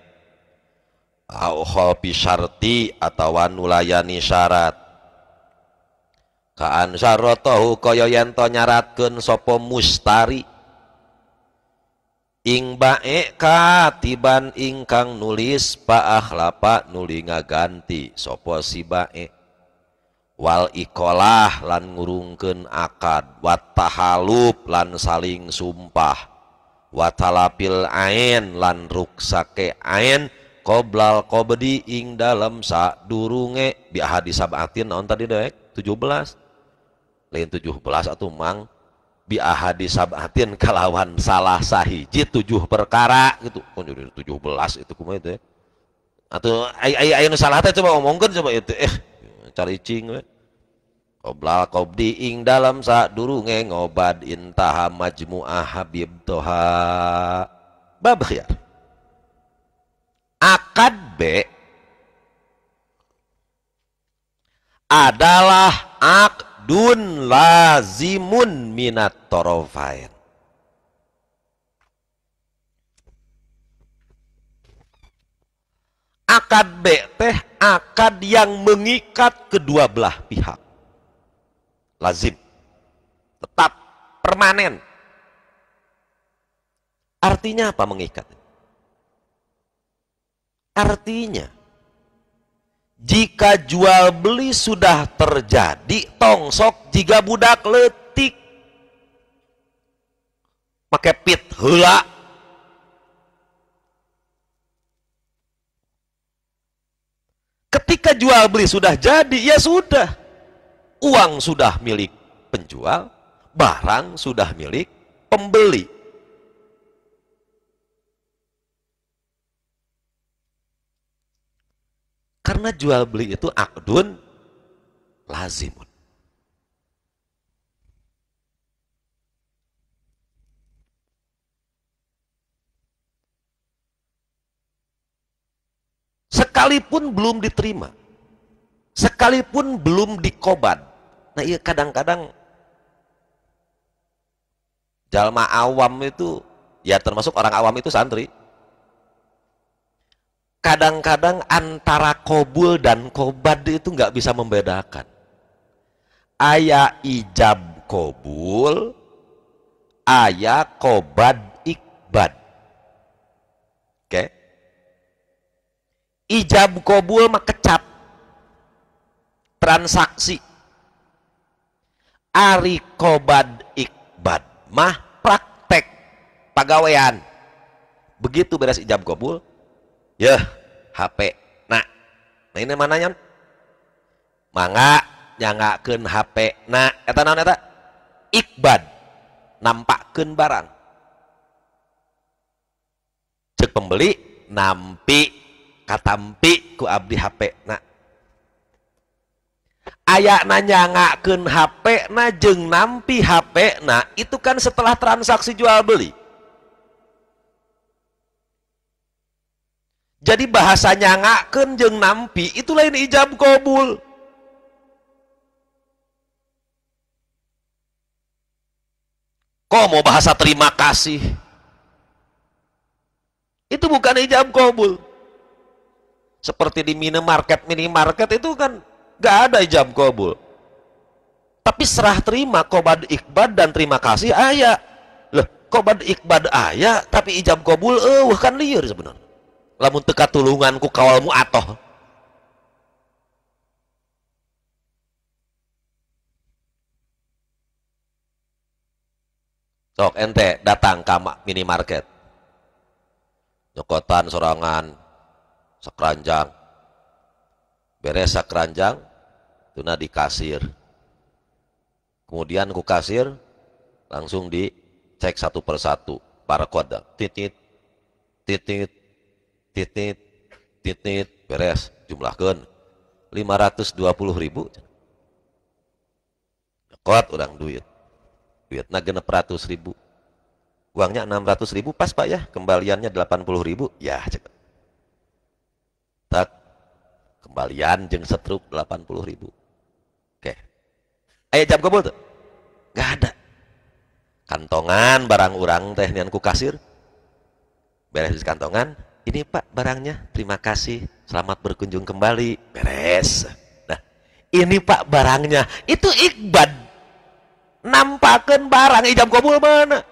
au khopi syarti atau nulayani syarat kaan syaratahu kaya yen to nyaratkeun mustari ing baik katiban ingkang nulis paah lapa nuli ngaganti sopo si baik wal ikolah lan ngurungken akad wat tahalup lan saling sumpah watalapil ain lan ruksake ain koblal kobedi ing dalam sa durunge bi hadis sabatin naon tadi dek 17 lain 17 atau mang bi ahadi sabatin kalawan salah sahiji tujuh perkara gitu oh jadi tujuh belas itu kuma itu ya atau ay ay ay salah teh coba omongkan coba itu eh cari cing we. oblal qobdi ing dalam sa durunge ngobad intaha majmu'ah habib toha bab khiyar akad B adalah ak akdun lazimun minat torofain. Akad B teh akad yang mengikat kedua belah pihak. Lazim. Tetap permanen. Artinya apa mengikat? Artinya jika jual beli sudah terjadi tongsok jika budak letik pakai pit hula. ketika jual beli sudah jadi ya sudah uang sudah milik penjual barang sudah milik pembeli Karena jual beli itu akdun lazimun. Sekalipun belum diterima, sekalipun belum dikobat, Nah iya kadang-kadang jalma awam itu, ya termasuk orang awam itu santri kadang-kadang antara kobul dan kobad itu nggak bisa membedakan. Aya ijab kobul, aya kobad ikbad. Oke. Okay. Ijab kobul mah kecap. Transaksi. Ari kobad ikbad mah praktek pegawaian. Begitu beres ijab kobul, ya HP nak. nah ini mana jangan mangga nyanggakeun HP nah eta naon eta ikbad nampakkeun barang cek pembeli nampi katampi ku abdi HP nak. nanya nggak ken HP na jeung nampi HP nah itu kan setelah transaksi jual beli jadi bahasanya nggak jeng nampi itu lain ijab kobul kok mau bahasa terima kasih itu bukan ijab kobul seperti di minimarket minimarket itu kan gak ada ijab kobul tapi serah terima kobad ikbad dan terima kasih ayah loh kobad ikbad ayah tapi ijab kobul eh uh, kan liur sebenarnya lamun teka tulunganku kawalmu atoh sok ente datang ke minimarket nyokotan sorangan sekeranjang beres sekeranjang tuna di kasir kemudian ku kasir langsung dicek satu persatu barcode titit titit titit titit beres jumlahkan 520 ribu ngekot orang duit duitnya genep ratus ribu uangnya 600 ribu pas pak ya kembaliannya 80 ribu ya cekat. tak kembalian jeng setruk 80 ribu oke ayo jam kabul tuh gak ada kantongan barang orang teh nian kasir beres di kantongan ini Pak barangnya, terima kasih, selamat berkunjung kembali, beres. Nah, ini Pak barangnya, itu ikbad. nampakkan barang, ijab kabul mana?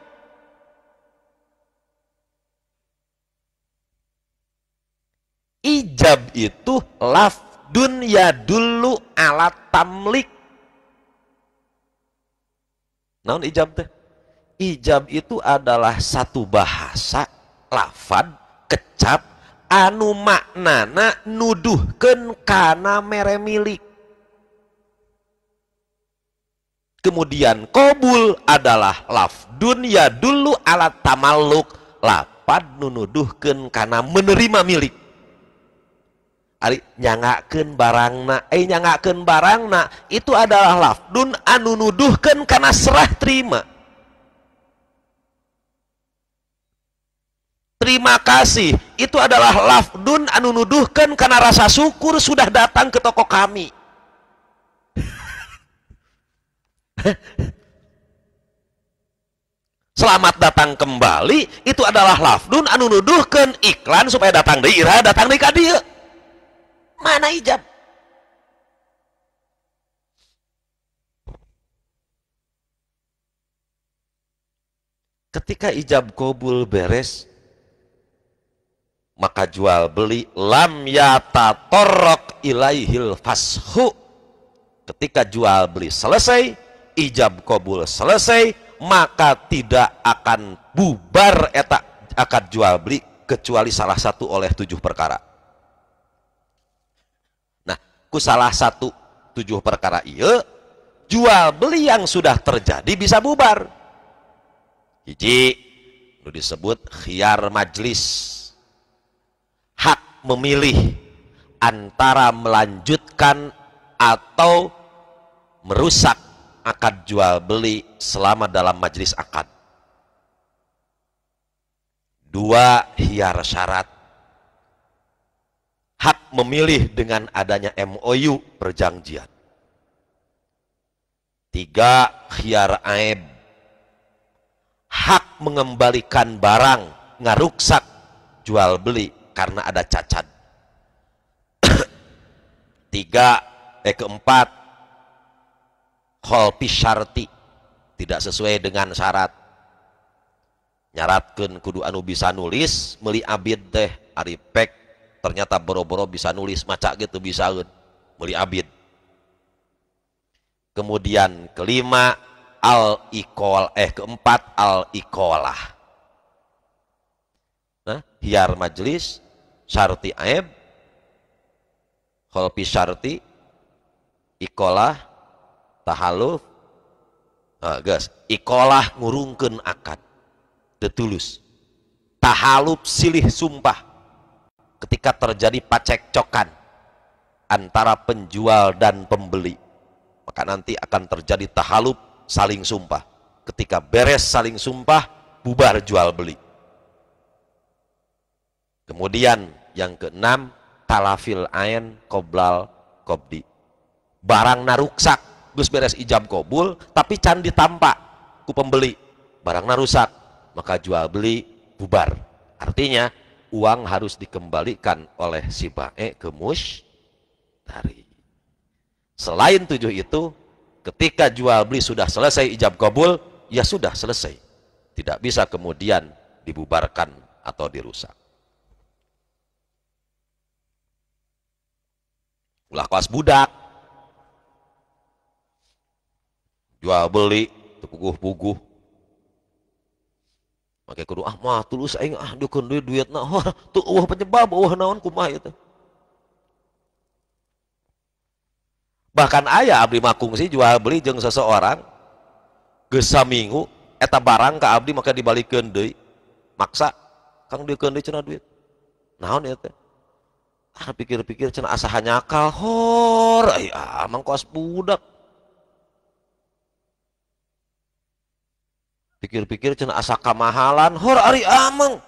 Ijab itu laf dunia dulu alat tamlik. Namun ijab teh? Ijab itu adalah satu bahasa, lafad, kecap anu maknana nuduhken karena mere milik kemudian kobul adalah laf dunia dulu alat tamaluk lapad nunuduhken karena menerima milik Ari nyangakeun barangna, eh nyangakeun barangna itu adalah lafdun anu nuduhkeun kana serah terima. terima kasih itu adalah lafdun anu nuduhkan karena rasa syukur sudah datang ke toko kami selamat datang kembali itu adalah lafdun anu nuduhkan iklan supaya datang di ira datang di kadia mana ijab ketika ijab kobul beres maka jual beli lam yata torok ilaihil fashu ketika jual beli selesai ijab kobul selesai maka tidak akan bubar etak akad jual beli kecuali salah satu oleh tujuh perkara nah ku salah satu tujuh perkara iya jual beli yang sudah terjadi bisa bubar Iji hiji disebut khiar majlis hak memilih antara melanjutkan atau merusak akad jual beli selama dalam majelis akad. Dua hiar syarat. Hak memilih dengan adanya MOU perjanjian. Tiga hiar aib. Hak mengembalikan barang ngaruksak jual beli karena ada cacat. Tiga, eh keempat, kholpi syarti, tidak sesuai dengan syarat. Nyaratkan kudu anu bisa nulis, meli abid deh, aripek, ternyata boro-boro bisa nulis, maca gitu bisa meli abid. Kemudian kelima, al ikol eh keempat al ikolah nah hiar majelis syarti aib kholpi syarti ikolah tahaluf uh, gas ikolah ngurungken akad tetulus tahaluf silih sumpah ketika terjadi pacek cokan antara penjual dan pembeli maka nanti akan terjadi tahaluf saling sumpah ketika beres saling sumpah bubar jual beli Kemudian yang keenam talafil ain koblal kobdi. Barang naruksak, gus beres ijab kobul, tapi can ditampak ku pembeli. Barang narusak, maka jual beli bubar. Artinya uang harus dikembalikan oleh si bae ke mush dari Selain tujuh itu, ketika jual beli sudah selesai ijab kabul, ya sudah selesai. Tidak bisa kemudian dibubarkan atau dirusak. ulah kelas budak jual beli puguh-puguh pakai kudu ah mah tulus aing ah dukun duit duit nah wah tuh wah penyebab wah naon kumah itu bahkan ayah abdi makung sih jual beli jeng seseorang gesa minggu eta barang ke abdi maka dibalikin deui maksa kang dukun deui cina duit naon itu ah pikir-pikir cen asaha nyakal hor ay eh, amang ah, koas budak pikir-pikir cina asa kamahalan hor ari amang ah,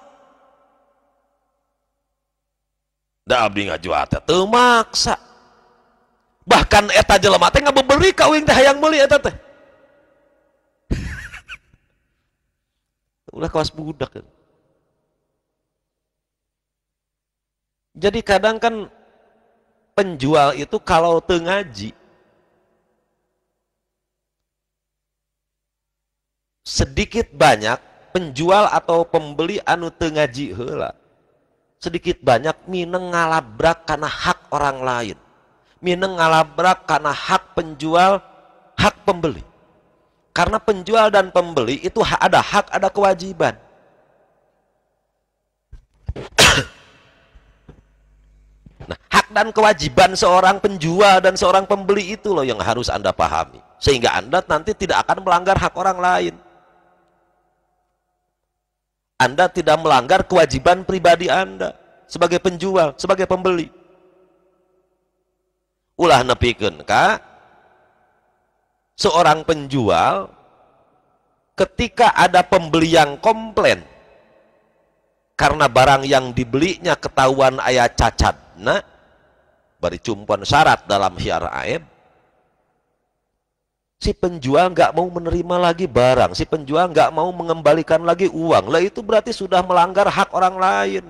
da abdi ngajuat teu maksa bahkan eta jelema teh ngabeberi ka uing teh yang meuli eta teh ulah kawas budak kan. Jadi kadang kan penjual itu kalau tengaji sedikit banyak penjual atau pembeli anu tengaji hela sedikit banyak mineng ngalabrak karena hak orang lain mineng ngalabrak karena hak penjual hak pembeli karena penjual dan pembeli itu ada hak ada kewajiban Nah, hak dan kewajiban seorang penjual dan seorang pembeli itu loh yang harus Anda pahami. Sehingga Anda nanti tidak akan melanggar hak orang lain. Anda tidak melanggar kewajiban pribadi Anda sebagai penjual, sebagai pembeli. Ulah nepikun, Kak. seorang penjual ketika ada pembeli yang komplain karena barang yang dibelinya ketahuan ayah cacat syaratna bari cumpuan syarat dalam syiar aib si penjual nggak mau menerima lagi barang si penjual nggak mau mengembalikan lagi uang lah itu berarti sudah melanggar hak orang lain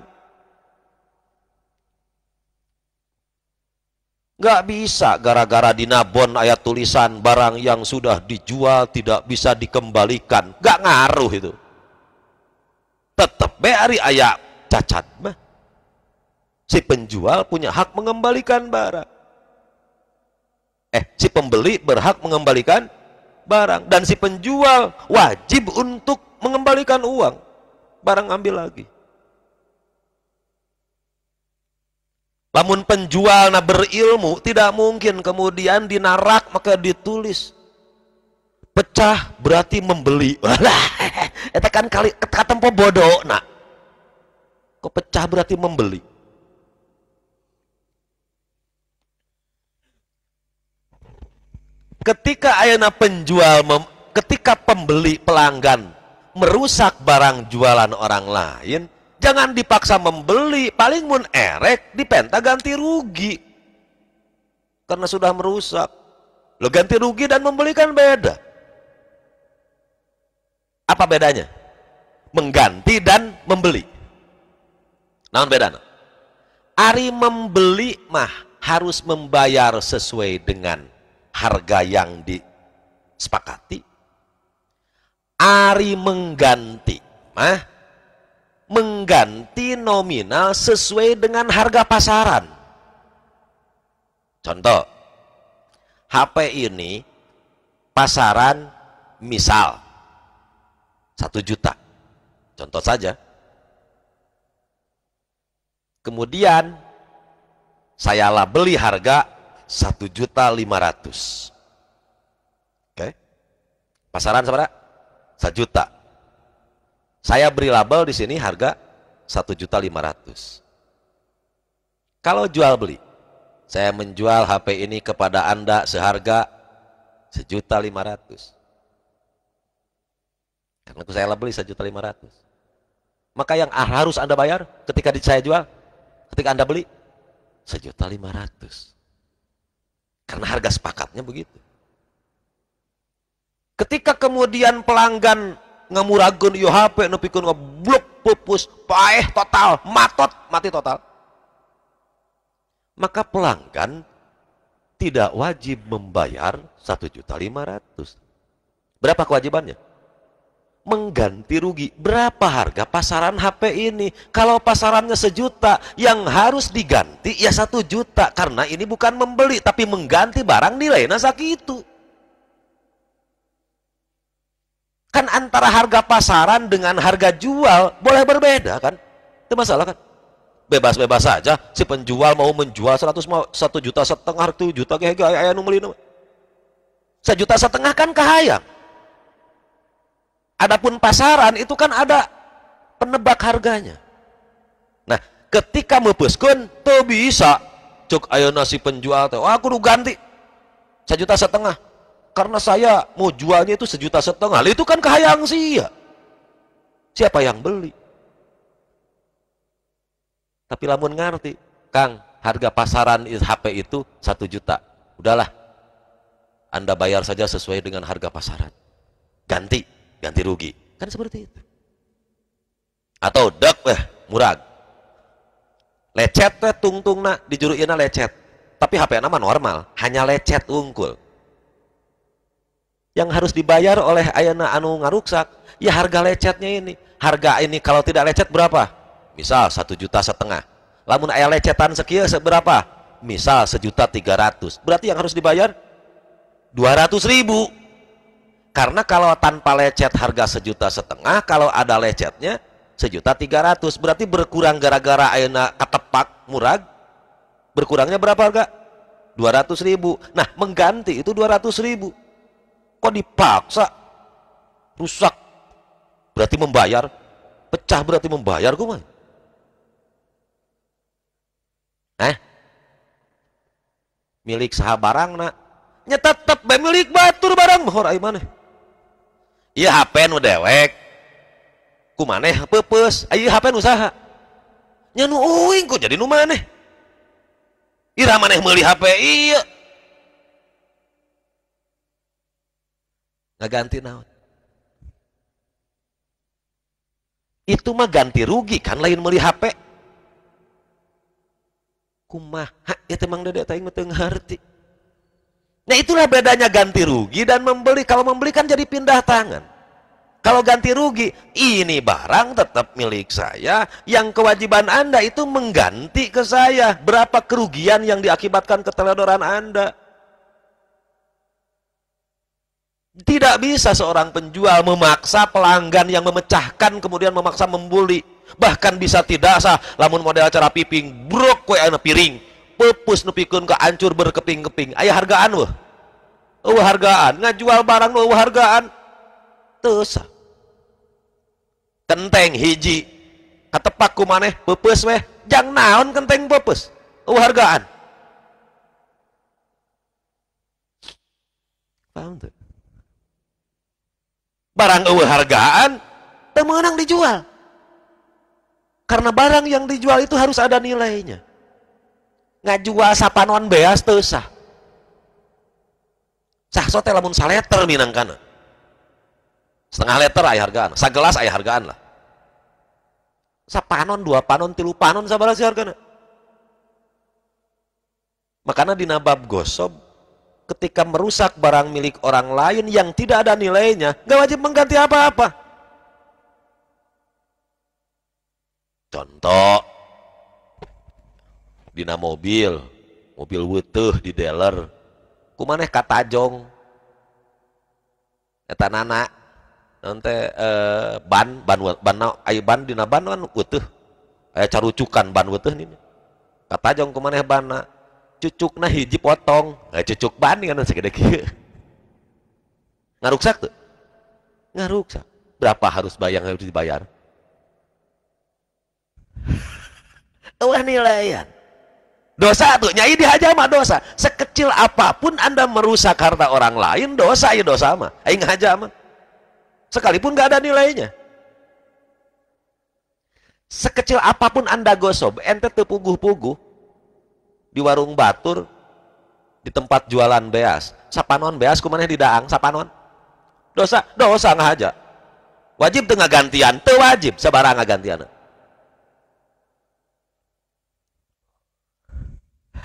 nggak bisa gara-gara di nabon ayat tulisan barang yang sudah dijual tidak bisa dikembalikan nggak ngaruh itu tetap beri ayat cacat mah si penjual punya hak mengembalikan barang. Eh, si pembeli berhak mengembalikan barang dan si penjual wajib untuk mengembalikan uang. Barang ambil lagi. Namun penjual na berilmu tidak mungkin kemudian dinarak maka ditulis pecah berarti membeli. Walah, itu kan kali kata tempo bodoh nak. Kok pecah berarti membeli. ketika ayana penjual mem, ketika pembeli pelanggan merusak barang jualan orang lain jangan dipaksa membeli paling mun erek dipenta ganti rugi karena sudah merusak lo ganti rugi dan membelikan beda apa bedanya mengganti dan membeli namun beda Ari membeli mah harus membayar sesuai dengan harga yang disepakati. Ari mengganti, mah mengganti nominal sesuai dengan harga pasaran. Contoh, HP ini pasaran misal satu juta, contoh saja. Kemudian saya beli harga satu juta lima ratus. Oke, pasaran saudara satu juta. Saya beri label di sini harga satu juta lima ratus. Kalau jual beli, saya menjual HP ini kepada anda seharga juta lima ratus. Karena saya beli juta lima ratus. Maka yang harus anda bayar ketika saya jual, ketika anda beli sejuta lima ratus. Karena harga sepakatnya begitu. Ketika kemudian pelanggan ngamuragun yohape HP nu pikeun ngeblok pupus paeh total, matot, mati total. Maka pelanggan tidak wajib membayar satu juta lima ratus. Berapa kewajibannya? mengganti rugi. Berapa harga pasaran HP ini? Kalau pasarannya sejuta, yang harus diganti ya satu juta. Karena ini bukan membeli, tapi mengganti barang nilai nasaki itu. Kan antara harga pasaran dengan harga jual boleh berbeda kan? Itu masalah kan? Bebas-bebas saja si penjual mau menjual 100 mau 1 juta setengah, 1 juta kayak gaya aya nu 1 Sejuta setengah kan kahayang Adapun pasaran itu kan ada penebak harganya. Nah, ketika mepeskan tuh bisa cuk ayo nasi penjual teh. Wah, aku udah ganti sejuta setengah. Karena saya mau jualnya itu sejuta setengah. Itu kan kehayang sih ya. Siapa yang beli? Tapi lamun ngerti, Kang, harga pasaran HP itu satu juta. Udahlah, Anda bayar saja sesuai dengan harga pasaran. Ganti ganti rugi kan seperti itu atau dek eh murag lecet teh tungtung nak di juru ina nah, lecet tapi HP nama normal hanya lecet unggul yang harus dibayar oleh ayana anu ngaruksak ya harga lecetnya ini harga ini kalau tidak lecet berapa misal satu juta setengah lamun ayah lecetan sekian seberapa misal sejuta tiga ratus berarti yang harus dibayar dua ratus ribu karena kalau tanpa lecet harga sejuta setengah, kalau ada lecetnya sejuta tiga ratus. Berarti berkurang gara-gara ayana ketepak murag. Berkurangnya berapa harga? Dua ratus ribu. Nah, mengganti itu dua ratus ribu. Kok dipaksa? Rusak. Berarti membayar. Pecah berarti membayar gue mah. Eh? Milik sahabarang nak. Nya tetap milik batur barang. Mohor ayo Iya HP nu dewek. Ku maneh pepes, ayo HP nu saha? Nya uing ku jadi nu maneh. Ira maneh beli HP iya. Ganti naon? Itu mah ganti rugi kan lain beli HP. Kumaha ya temang dede aing mah ngerti Nah itulah bedanya ganti rugi dan membeli. Kalau membeli kan jadi pindah tangan. Kalau ganti rugi, ini barang tetap milik saya. Yang kewajiban Anda itu mengganti ke saya. Berapa kerugian yang diakibatkan keteledoran Anda. Tidak bisa seorang penjual memaksa pelanggan yang memecahkan kemudian memaksa membuli. Bahkan bisa tidak sah, lamun model acara piping, brok kue piring pupus nupikun ke ancur berkeping-keping ayah hargaan wah. uh, hargaan ngajual barang uh, hargaan tesa kenteng hiji katepak kumaneh maneh pupus weh jang naon kenteng pupus uh, hargaan paham tuh barang uh, hargaan temenang dijual karena barang yang dijual itu harus ada nilainya ngajual sapanon beas tuh sah sah so lamun saleter minangkana setengah letter ayah hargaan sagelas aya hargaan lah sapanon dua panon tilu panon sabar sih hargaan. makanya di nabab gosob ketika merusak barang milik orang lain yang tidak ada nilainya nggak wajib mengganti apa-apa contoh Dina mobil mobil wuteuh di dealer kumaneh katajong eta nana nanti eh, ban ban ban ayo ban dina ban kan ayo carucukan ban wuteuh nih katajong kumaneh ban nah hiji potong nah, cucuk ban kan segede ngaruk ngaruksak tuh ngaruksak berapa harus bayar harus dibayar Tuhan nilaian Dosa tuh nyai aja mah dosa. Sekecil apapun Anda merusak harta orang lain, dosa ya dosa mah. Aing haja mah. Sekalipun gak ada nilainya. Sekecil apapun Anda gosob, ente tepuguh-puguh di warung batur, di tempat jualan beas. Sapanon beas kumana di daang, sapanon. Dosa, dosa ngahaja. Wajib tengah gantian, teu wajib sebarang gantian.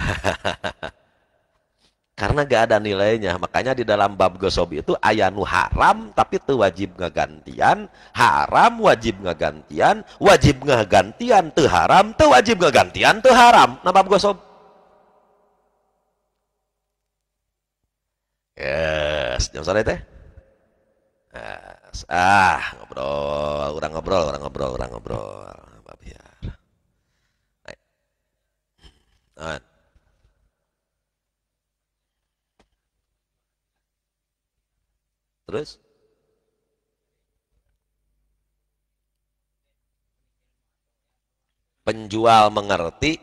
karena gak ada nilainya makanya di dalam bab gosobi itu ayanu haram tapi tuh wajib ngegantian haram wajib ngegantian wajib ngegantian tuh haram tuh wajib ngegantian tuh haram nah bab gosob yes jam sore teh yes. ah ngobrol orang ngobrol orang ngobrol orang ngobrol bab biar Nah. Terus? Penjual mengerti,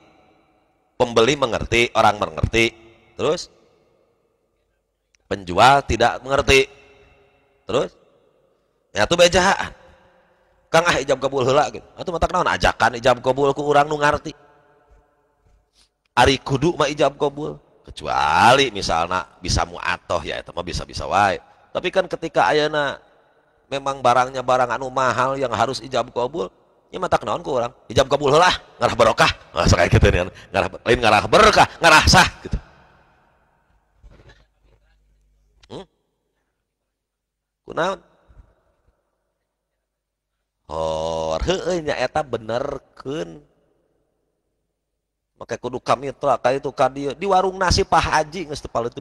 pembeli mengerti, orang mengerti. Terus? Penjual tidak mengerti. Terus? Ya itu bejaan. Kang ah ijab kabul heula gitu. Atuh mata naon ajakan ijab kabul ku urang nu ngarti. Ari kudu mah ijab kabul kecuali misalnya bisa muatoh ya itu mah bisa-bisa wae tapi kan ketika ayana memang barangnya barang anu mahal yang harus ijab kabul, ini ya mata kenaon ku orang. Ijab kabul lah, ngarah barokah. Nah, kayak gitu nih. Ngarah, lain ngarah berkah, ngarah sah gitu. Hmm? Kunaon? Hor, heueuh eta bener kun. Maka kudu kami telah kali itu kadi di warung nasi Pak Haji geus itu paleut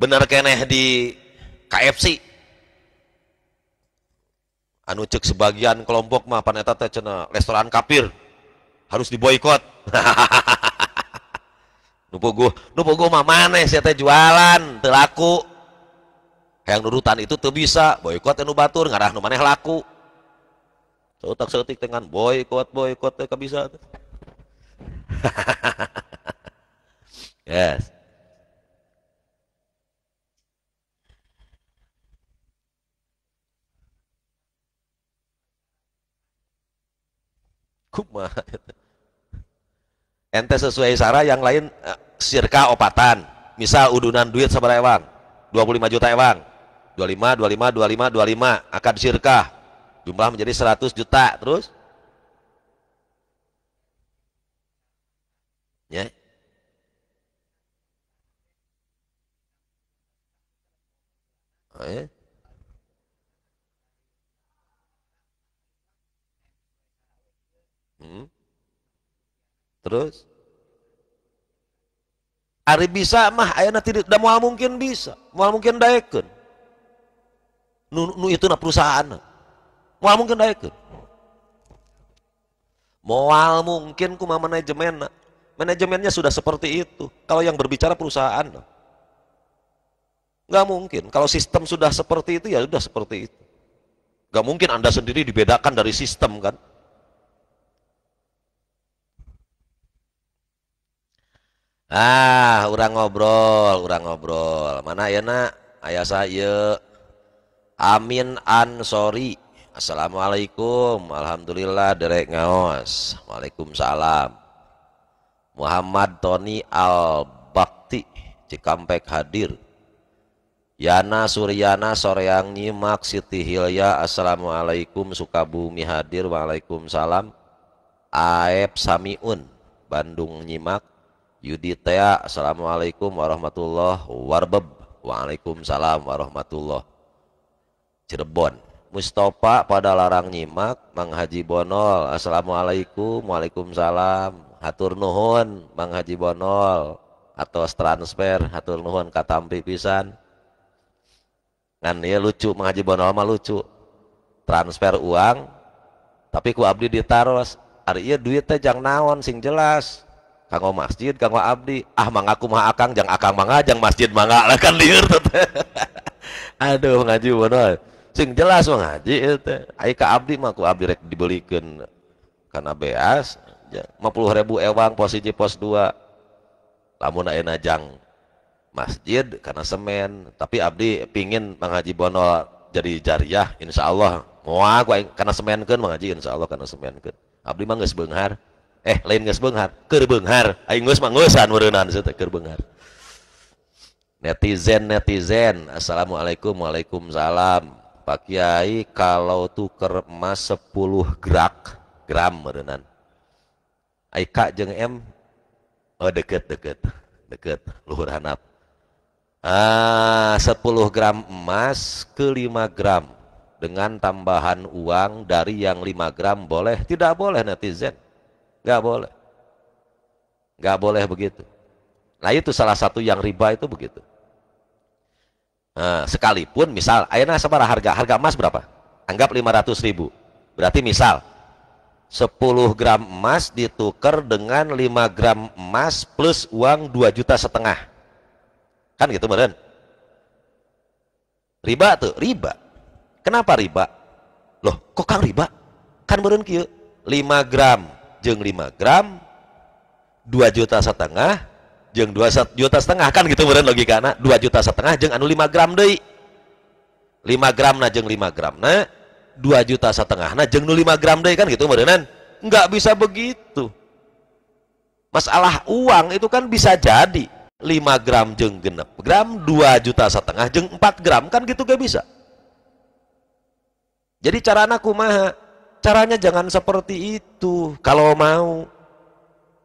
bener keneh di KFC anu cek sebagian kelompok mah paneta teh cenah restoran kapir harus diboykot nu puguh nu puguh mah maneh sia teh jualan teu laku hayang nurutan itu teu bisa boykot anu batur ngarah nu maneh laku seutak seutik dengan boykot boykot teh kabisa yes kuma ente sesuai sara yang lain eh, sirka opatan misal udunan duit sabar ewang 25 juta ewang 25 25 25 25 akan sirka jumlah menjadi 100 juta terus ya oh, eh? yeah. terus hari bisa mah nanti tidak mual mungkin bisa mual mungkin daikun nu, nu itu na perusahaan mual mungkin daikun mual mungkin kuma manajemen manajemennya sudah seperti itu kalau yang berbicara perusahaan nggak mungkin kalau sistem sudah seperti itu ya sudah seperti itu nggak mungkin anda sendiri dibedakan dari sistem kan ah orang ngobrol orang ngobrol mana ya nak ayah saya Amin Ansori Assalamualaikum Alhamdulillah derek ngaos Waalaikumsalam Muhammad Tony Al Bakti Cikampek hadir Yana Suryana Soreang Nyimak Siti Hilya Assalamualaikum Sukabumi hadir Waalaikumsalam Aep Samiun Bandung Nyimak Yudi Assalamualaikum warahmatullahi wabarakatuh. Waalaikumsalam warahmatullahi Cirebon. Mustafa pada larang nyimak, Mang Haji Bonol. Assalamualaikum, Waalaikumsalam. Hatur nuhun, Mang Haji Bonol. Atau transfer, hatur nuhun katampi pisan. Kan ya lucu, Mang Haji Bonol mah lucu. Transfer uang, tapi ku abdi ditaros. Ari iya duitnya jang naon, sing jelas kanggo masjid kanggo abdi ah mang aku mah akang jang akang mangga jang masjid mang lah kan liur aduh ngaji bener sing jelas mah ngaji itu ai ka abdi mah ku abdi rek dibelikeun kana beas ribu ewang pos pos dua lamun ayeuna jang masjid karena semen tapi abdi pingin mengaji bonol jadi jariah insya insyaallah mau aku karena semen kan mengaji insya insyaallah karena kan abdi mah geus beunghar eh lain gak sebenghar, kerbenghar. ayo nges mah ngesan merenan saya ker benghar netizen netizen assalamualaikum waalaikumsalam pak kiai kalau tuker emas 10 gram, gram merenan ai kak jeng em oh deket deket deket luhur hanap ah 10 gram emas ke 5 gram dengan tambahan uang dari yang 5 gram boleh tidak boleh netizen Gak boleh. Gak boleh begitu. Nah itu salah satu yang riba itu begitu. Nah, sekalipun misal, ayana separah harga, harga emas berapa? Anggap 500 ribu. Berarti misal, 10 gram emas ditukar dengan 5 gram emas plus uang 2 juta setengah. Kan gitu meren. Riba tuh, riba. Kenapa riba? Loh, kok kang riba? Kan meren kieu 5 gram jeng 5 gram 2 juta setengah jeng 2 juta setengah kan gitu meren logika anak 2 juta setengah jeng anu 5 gram deh 5 gram na jeng 5 gram na 2 juta setengah nah jeng 5 gram deh kan gitu merenan nggak bisa begitu masalah uang itu kan bisa jadi 5 gram jeng genep gram 2 juta setengah jeng 4 gram kan gitu gak bisa jadi cara anakku maha caranya jangan seperti itu kalau mau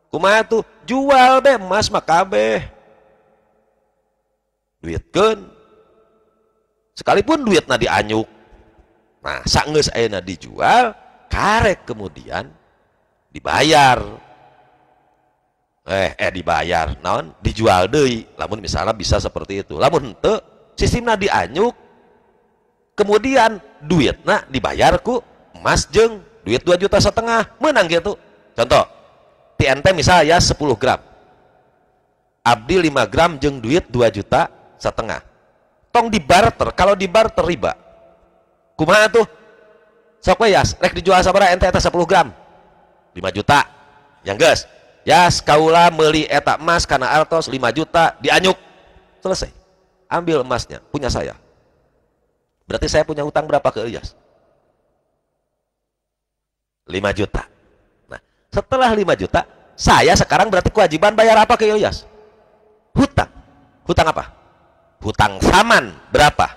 kumaha tuh jual be emas mah duit kan. sekalipun duit nadi anyuk, nah saya nadi jual, karek kemudian dibayar eh eh dibayar non dijual deh. lamun misalnya bisa seperti itu lamun sistem nadi anyuk, kemudian duit dibayar dibayarku emas jeng duit 2 juta setengah menang gitu contoh TNT misalnya 10 gram Abdi 5 gram jeng duit 2 juta setengah tong di barter kalau di barter riba kumaha tuh sok ya rek dijual sabara ya, ente eta 10 gram 5 juta yang gas ya kaula meli eta emas karena artos 5 juta dianyuk selesai ambil emasnya punya saya berarti saya punya hutang berapa ke Ilyas 5 juta. Nah, setelah 5 juta, saya sekarang berarti kewajiban bayar apa ke Ilyas? Hutang. Hutang apa? Hutang saman berapa?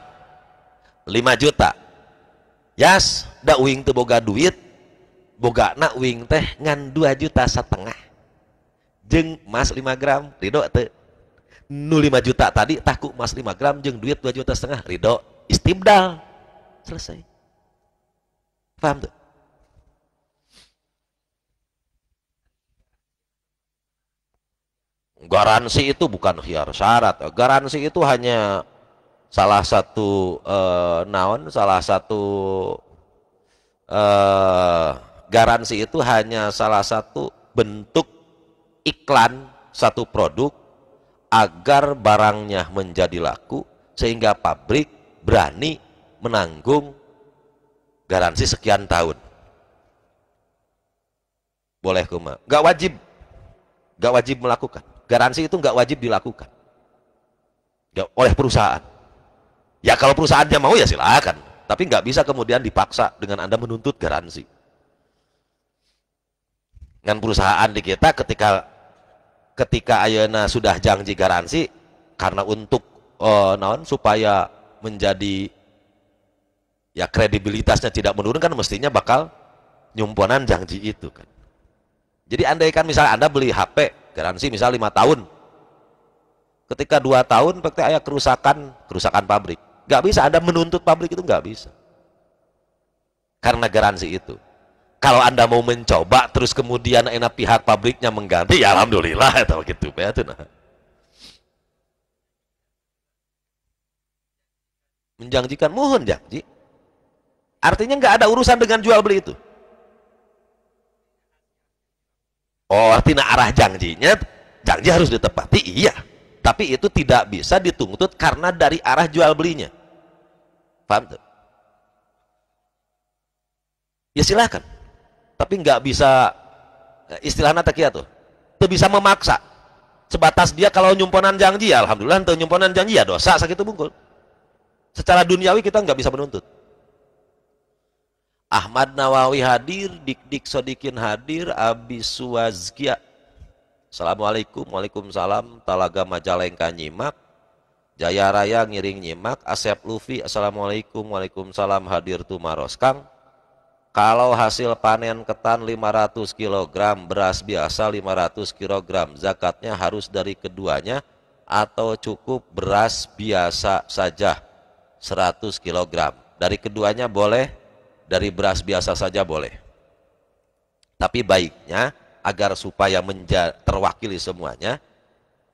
5 juta. Yas, da uing teu boga duit, boga na uing teh ngan 2 juta setengah. Jeng emas 5 gram, ridho teu. Nu 5 juta tadi taku emas 5 gram jeng duit 2 juta setengah, ridho? istibdal. Selesai. Paham tuh? Garansi itu bukan khiar syarat. Garansi itu hanya salah satu uh, naon, salah satu uh, garansi itu hanya salah satu bentuk iklan satu produk agar barangnya menjadi laku sehingga pabrik berani menanggung garansi sekian tahun. Boleh kuma, gak wajib, gak wajib melakukan. Garansi itu nggak wajib dilakukan. Ya, oleh perusahaan. Ya kalau perusahaannya mau ya silakan. Tapi nggak bisa kemudian dipaksa dengan Anda menuntut garansi. Dengan perusahaan di kita ketika ketika Ayana sudah janji garansi karena untuk uh, eh, non supaya menjadi ya kredibilitasnya tidak menurun kan mestinya bakal nyumponan janji itu kan. Jadi andaikan misalnya Anda beli HP garansi misal lima tahun ketika dua tahun pasti ayah kerusakan kerusakan pabrik nggak bisa anda menuntut pabrik itu nggak bisa karena garansi itu kalau anda mau mencoba terus kemudian enak pihak pabriknya mengganti ya alhamdulillah atau gitu ya itu nah menjanjikan mohon janji artinya nggak ada urusan dengan jual beli itu oh artinya arah janjinya janji harus ditepati iya tapi itu tidak bisa dituntut karena dari arah jual belinya paham tuh ya silahkan tapi nggak bisa eh, istilahnya takia tuh itu bisa memaksa sebatas dia kalau nyumponan janji ya alhamdulillah nyumponan janji ya dosa sakit itu bungkul secara duniawi kita nggak bisa menuntut Ahmad Nawawi hadir, Dik-Dik Sodikin hadir, Abi Suwazkia. Assalamualaikum, Waalaikumsalam, Talaga Majalengka nyimak, Jaya Raya ngiring nyimak, Asep Lufi, Assalamualaikum, Waalaikumsalam, hadir Tumaros. Kang, kalau hasil panen ketan 500 kg, beras biasa 500 kg, zakatnya harus dari keduanya atau cukup beras biasa saja 100 kg. Dari keduanya boleh dari beras biasa saja boleh. Tapi baiknya agar supaya menja terwakili semuanya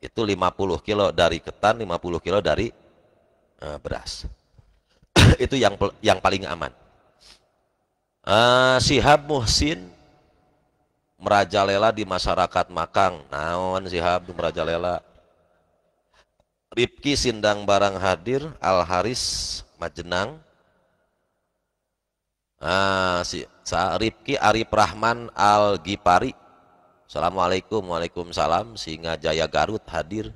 itu 50 kilo dari ketan, 50 kilo dari uh, beras. itu yang yang paling aman. Uh, Sihab Muhsin merajalela di masyarakat Makang. Naon Sihab merajalela. Ripki Sindang Barang Hadir, Al Haris Majenang, Ah, si Rifki Arif Rahman Al Gipari. Assalamualaikum, waalaikumsalam. Singa Jaya Garut hadir.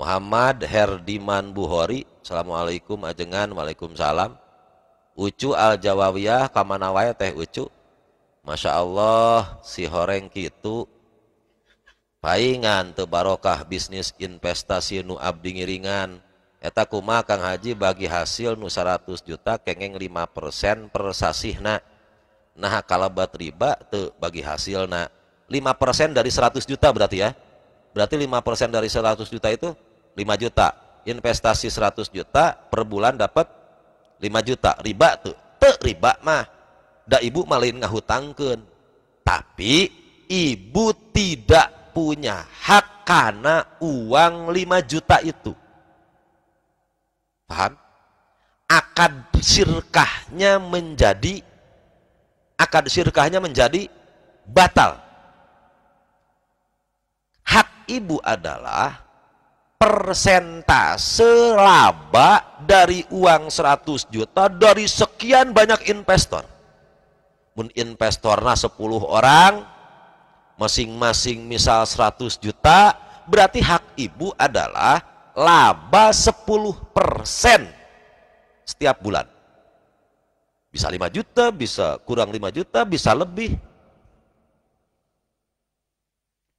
Muhammad Herdiman Buhori. Assalamualaikum, ajengan, waalaikumsalam. Ucu Al Jawawiyah, kamana wae teh Ucu. Masya Allah, si horeng kitu. Paingan tebarokah bisnis investasi nu abdi ngiringan eta kuma Kang Haji bagi hasil nu 100 juta kengeng 5% per sasihna nah kalau kalabat riba tuh bagi hasil na 5% dari 100 juta berarti ya berarti 5% dari 100 juta itu 5 juta investasi 100 juta per bulan dapat 5 juta riba tuh te riba mah da ibu malin ngahutangkan. tapi ibu tidak punya hak karena uang 5 juta itu Paham? Akad sirkahnya menjadi akad sirkahnya menjadi batal. Hak ibu adalah persentase laba dari uang 100 juta dari sekian banyak investor. Mun investornya 10 orang, masing-masing misal 100 juta, berarti hak ibu adalah laba 10% setiap bulan. Bisa 5 juta, bisa kurang 5 juta, bisa lebih.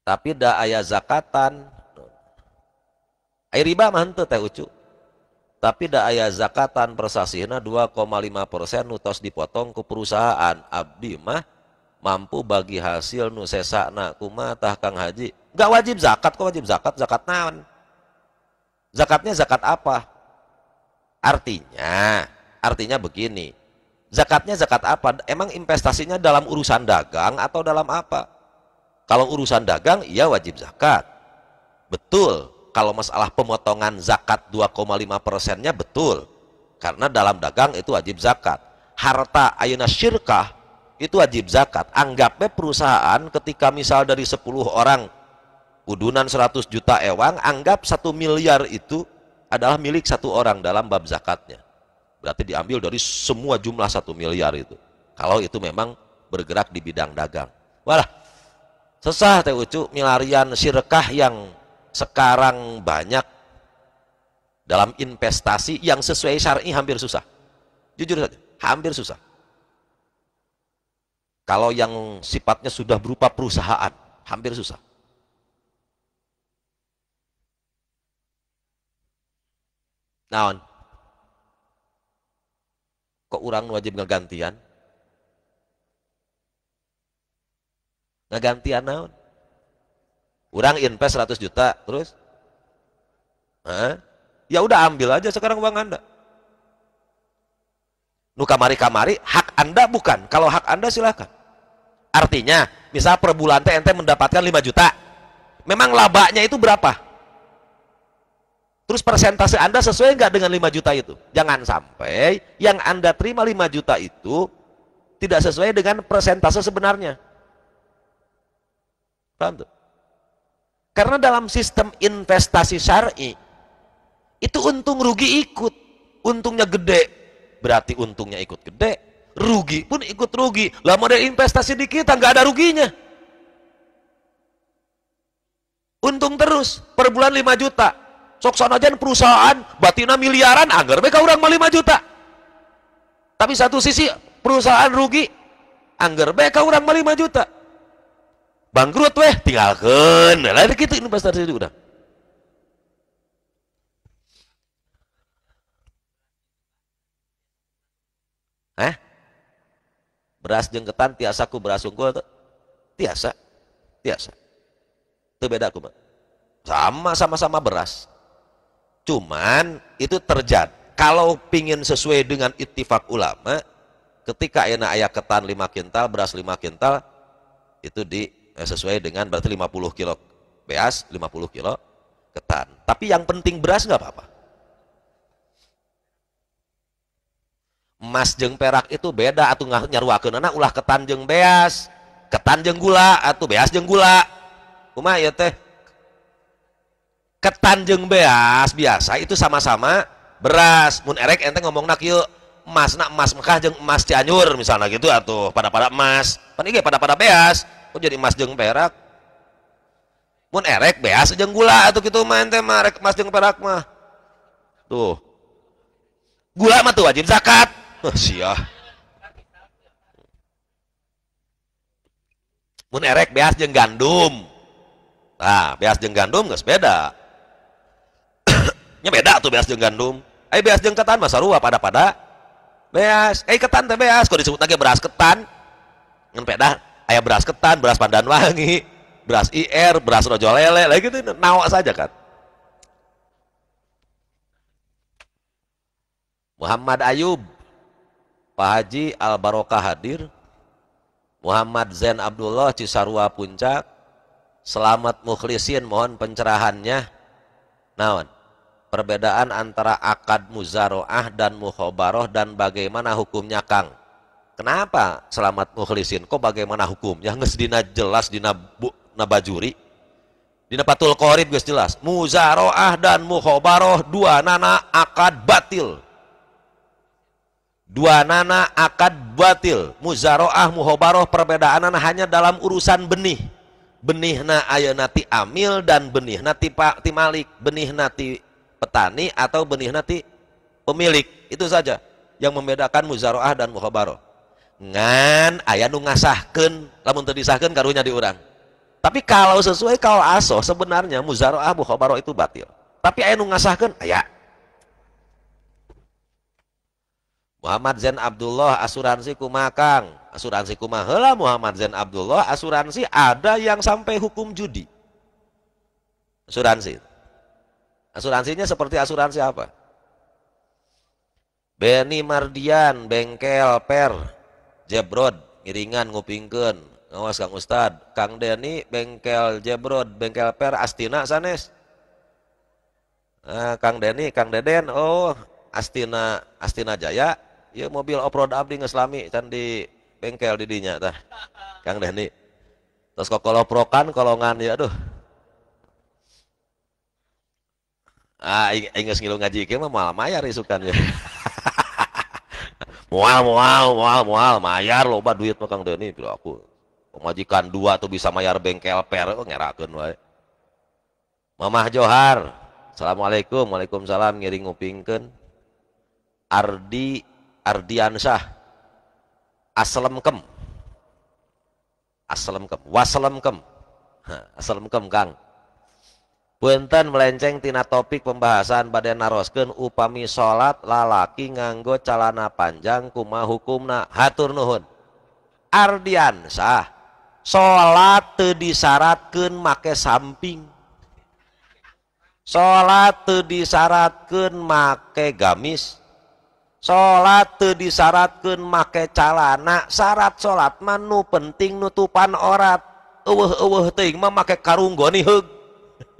Tapi da ayah zakatan. Air riba mante teh ucu. Tapi da ayah zakatan persasihna 2,5% nutos dipotong ke perusahaan. Abdi mah mampu bagi hasil nu nak kumatah Kang Haji. Gak wajib zakat kok wajib zakat zakat naon? Zakatnya zakat apa? Artinya, artinya begini. Zakatnya zakat apa? Emang investasinya dalam urusan dagang atau dalam apa? Kalau urusan dagang, ya wajib zakat. Betul. Kalau masalah pemotongan zakat 2,5 persennya betul. Karena dalam dagang itu wajib zakat. Harta ayuna syirkah itu wajib zakat. Anggapnya perusahaan ketika misal dari 10 orang udunan 100 juta ewang, anggap satu miliar itu adalah milik satu orang dalam bab zakatnya. Berarti diambil dari semua jumlah satu miliar itu. Kalau itu memang bergerak di bidang dagang. Wah, sesah teh ucu milarian sirekah yang sekarang banyak dalam investasi yang sesuai syar'i hampir susah. Jujur saja, hampir susah. Kalau yang sifatnya sudah berupa perusahaan, hampir susah. naon kok orang wajib ngegantian? Ngegantian naon orang invest 100 juta terus Hah? ya udah ambil aja sekarang uang anda Nukamari kamari kamari hak anda bukan kalau hak anda silahkan artinya misal per bulan TnT ente mendapatkan 5 juta memang labanya itu berapa Terus persentase Anda sesuai nggak dengan 5 juta itu? Jangan sampai yang Anda terima 5 juta itu tidak sesuai dengan persentase sebenarnya. Paham Karena dalam sistem investasi syari itu untung rugi ikut. Untungnya gede, berarti untungnya ikut gede. Rugi pun ikut rugi. Lah model investasi di kita nggak ada ruginya. Untung terus, per bulan 5 juta sok sanajan perusahaan batina miliaran anggar mereka orang mah 5 juta tapi satu sisi perusahaan rugi anggar mereka orang mah 5 juta bangkrut weh tinggalkan lah gitu investasi itu udah Eh? Beras jengketan tiasa ku beras unggul tuh. Tiasa. Tiasa. Itu beda ku, Sama sama-sama beras. Cuman itu terjadi. Kalau pingin sesuai dengan ittifak ulama, ketika enak ayah ketan lima kintal, beras lima kintal, itu di eh, sesuai dengan berarti 50 kilo beas, 50 kilo ketan. Tapi yang penting beras nggak apa-apa. emas jeng perak itu beda atau nggak nyaruakeun anak ulah ketan jeng beas ketan jeng gula atau beas jeng gula Kuma ya teh ketanjeng beas biasa itu sama-sama beras mun erek ente ngomong nak yuk emas nak emas Mekah jeng emas Cianjur misalnya gitu atau pada pada emas pan iya pada pada beas kok jadi emas jeng perak mun erek beas jeng gula atau gitu mah ente mah erek emas jeng perak mah tuh gula mah tuh wajib zakat oh, siah mun erek beas jeng gandum nah beas jeng gandum nggak beda nya beda tuh beas jeung gandum Eh beas jeung ketan mah sarua pada-pada beas eh ketan teh beas kok disebut lagi beras ketan ngan peda aya beras ketan beras pandan wangi beras IR beras rojo lele lagi gitu nawak saja kan Muhammad Ayub Pak Haji Al Barokah hadir Muhammad Zain Abdullah Cisarua Puncak Selamat Mukhlisin mohon pencerahannya nawan perbedaan antara akad muzaroah dan muhobaroh dan bagaimana hukumnya Kang kenapa selamat mukhlisin kok bagaimana hukumnya nges dina jelas dina, bu, nabajuri dina patul korib guys jelas muzaroah dan muhobaroh dua nana akad batil dua nana akad batil muzaroah muhobaroh perbedaan hanya dalam urusan benih benih benihna ayo nati amil dan benihna ti, ti malik benih nati petani atau benih nanti pemilik itu saja yang membedakan muzaroah dan mukhabaroh ngan ayah nu ngasahkan lamun terdisahkan karunya diurang. tapi kalau sesuai kalau aso sebenarnya muzaroah mukhabaroh itu batil tapi ayah nu ngasahkan ayah Muhammad Zain Abdullah asuransi kumakang asuransi kumahela Muhammad Zain Abdullah asuransi ada yang sampai hukum judi asuransi itu Asuransinya seperti asuransi apa? Benny Mardian, bengkel, per, jebrod, miringan, ngupingken, ngawas Kang Ustad, Kang Deni, bengkel, jebrod, bengkel, per, Astina, sanes. Nah, Kang Deni, Kang Deden, oh Astina, Astina Jaya, ya mobil off-road abdi ngeslami, kan di bengkel didinya, tah. Kang Deni. Terus kok kalau prokan, kalau ngan ya aduh, ah ingus ngilu ngaji ke mah moal mayar isukan ya moal moal moal moal mayar loba duit mah Kang Deni aku pemajikan dua tuh bisa mayar bengkel per oh, ngerakeun wae Mamah Johar Assalamualaikum Waalaikumsalam ngiring ngupingkeun Ardi Ardiansyah Aslemkem kem. Waslemkem kem Kang Punten melenceng tina topik pembahasan badan narosken upami salat lalaki nganggo calana panjang kuma hukumna hatur nuhun. Ardian sah. Salat teu disyaratkeun make samping. Salat teu disaratkan make gamis. Salat teu disaratkan make calana. Syarat salat manu penting nutupan orat. Eueuh eueuh ting mah make hug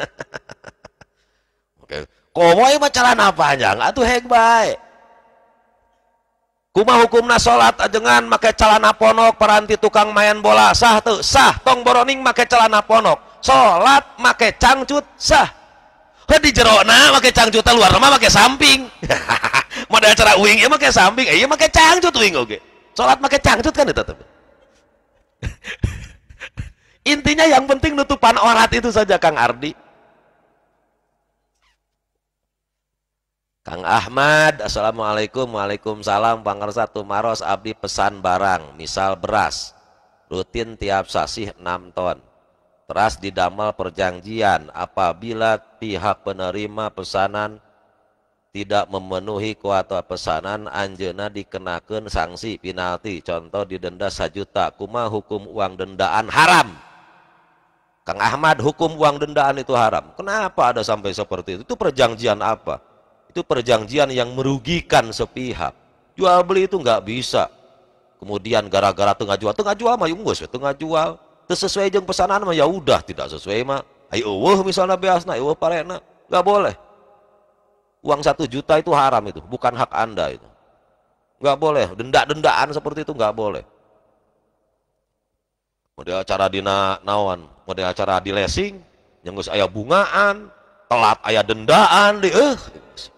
Oke. apa aja? panjang atuh hek bae. Kuma hukumna salat ajengan make celana ponok peranti tukang main bola sah tuh sah tong boroning make celana ponok salat make cangcut sah Heh di jerona make cangcut luar rumah make samping. Modal cara uing ya make samping, Iya make cangcut uing oke. Okay. Salat make cangcut kan itu tapi. Intinya yang penting nutupan orat itu saja Kang Ardi. Kang Ahmad, Assalamualaikum, Waalaikumsalam, satu Maros, Abdi pesan barang, misal beras, rutin tiap sasih 6 ton. Teras didamal perjanjian apabila pihak penerima pesanan tidak memenuhi kuota pesanan anjena dikenakan sanksi penalti contoh didenda juta kuma hukum uang dendaan haram Kang Ahmad, hukum uang dendaan itu haram. Kenapa ada sampai seperti itu? Itu perjanjian apa? Itu perjanjian yang merugikan sepihak. Jual beli itu nggak bisa. Kemudian gara-gara tengah jual, tengah jual mah yunggus, ya tengah jual. Sesuai jeng pesanan mah ya udah tidak sesuai mah. Ayo wah misalnya beasna, ayo parena, nggak boleh. Uang satu juta itu haram itu, bukan hak anda itu. Nggak boleh, denda-dendaan seperti itu nggak boleh model acara dina naon model acara di lesing nyenggus ayah bungaan telat ayah dendaan di eh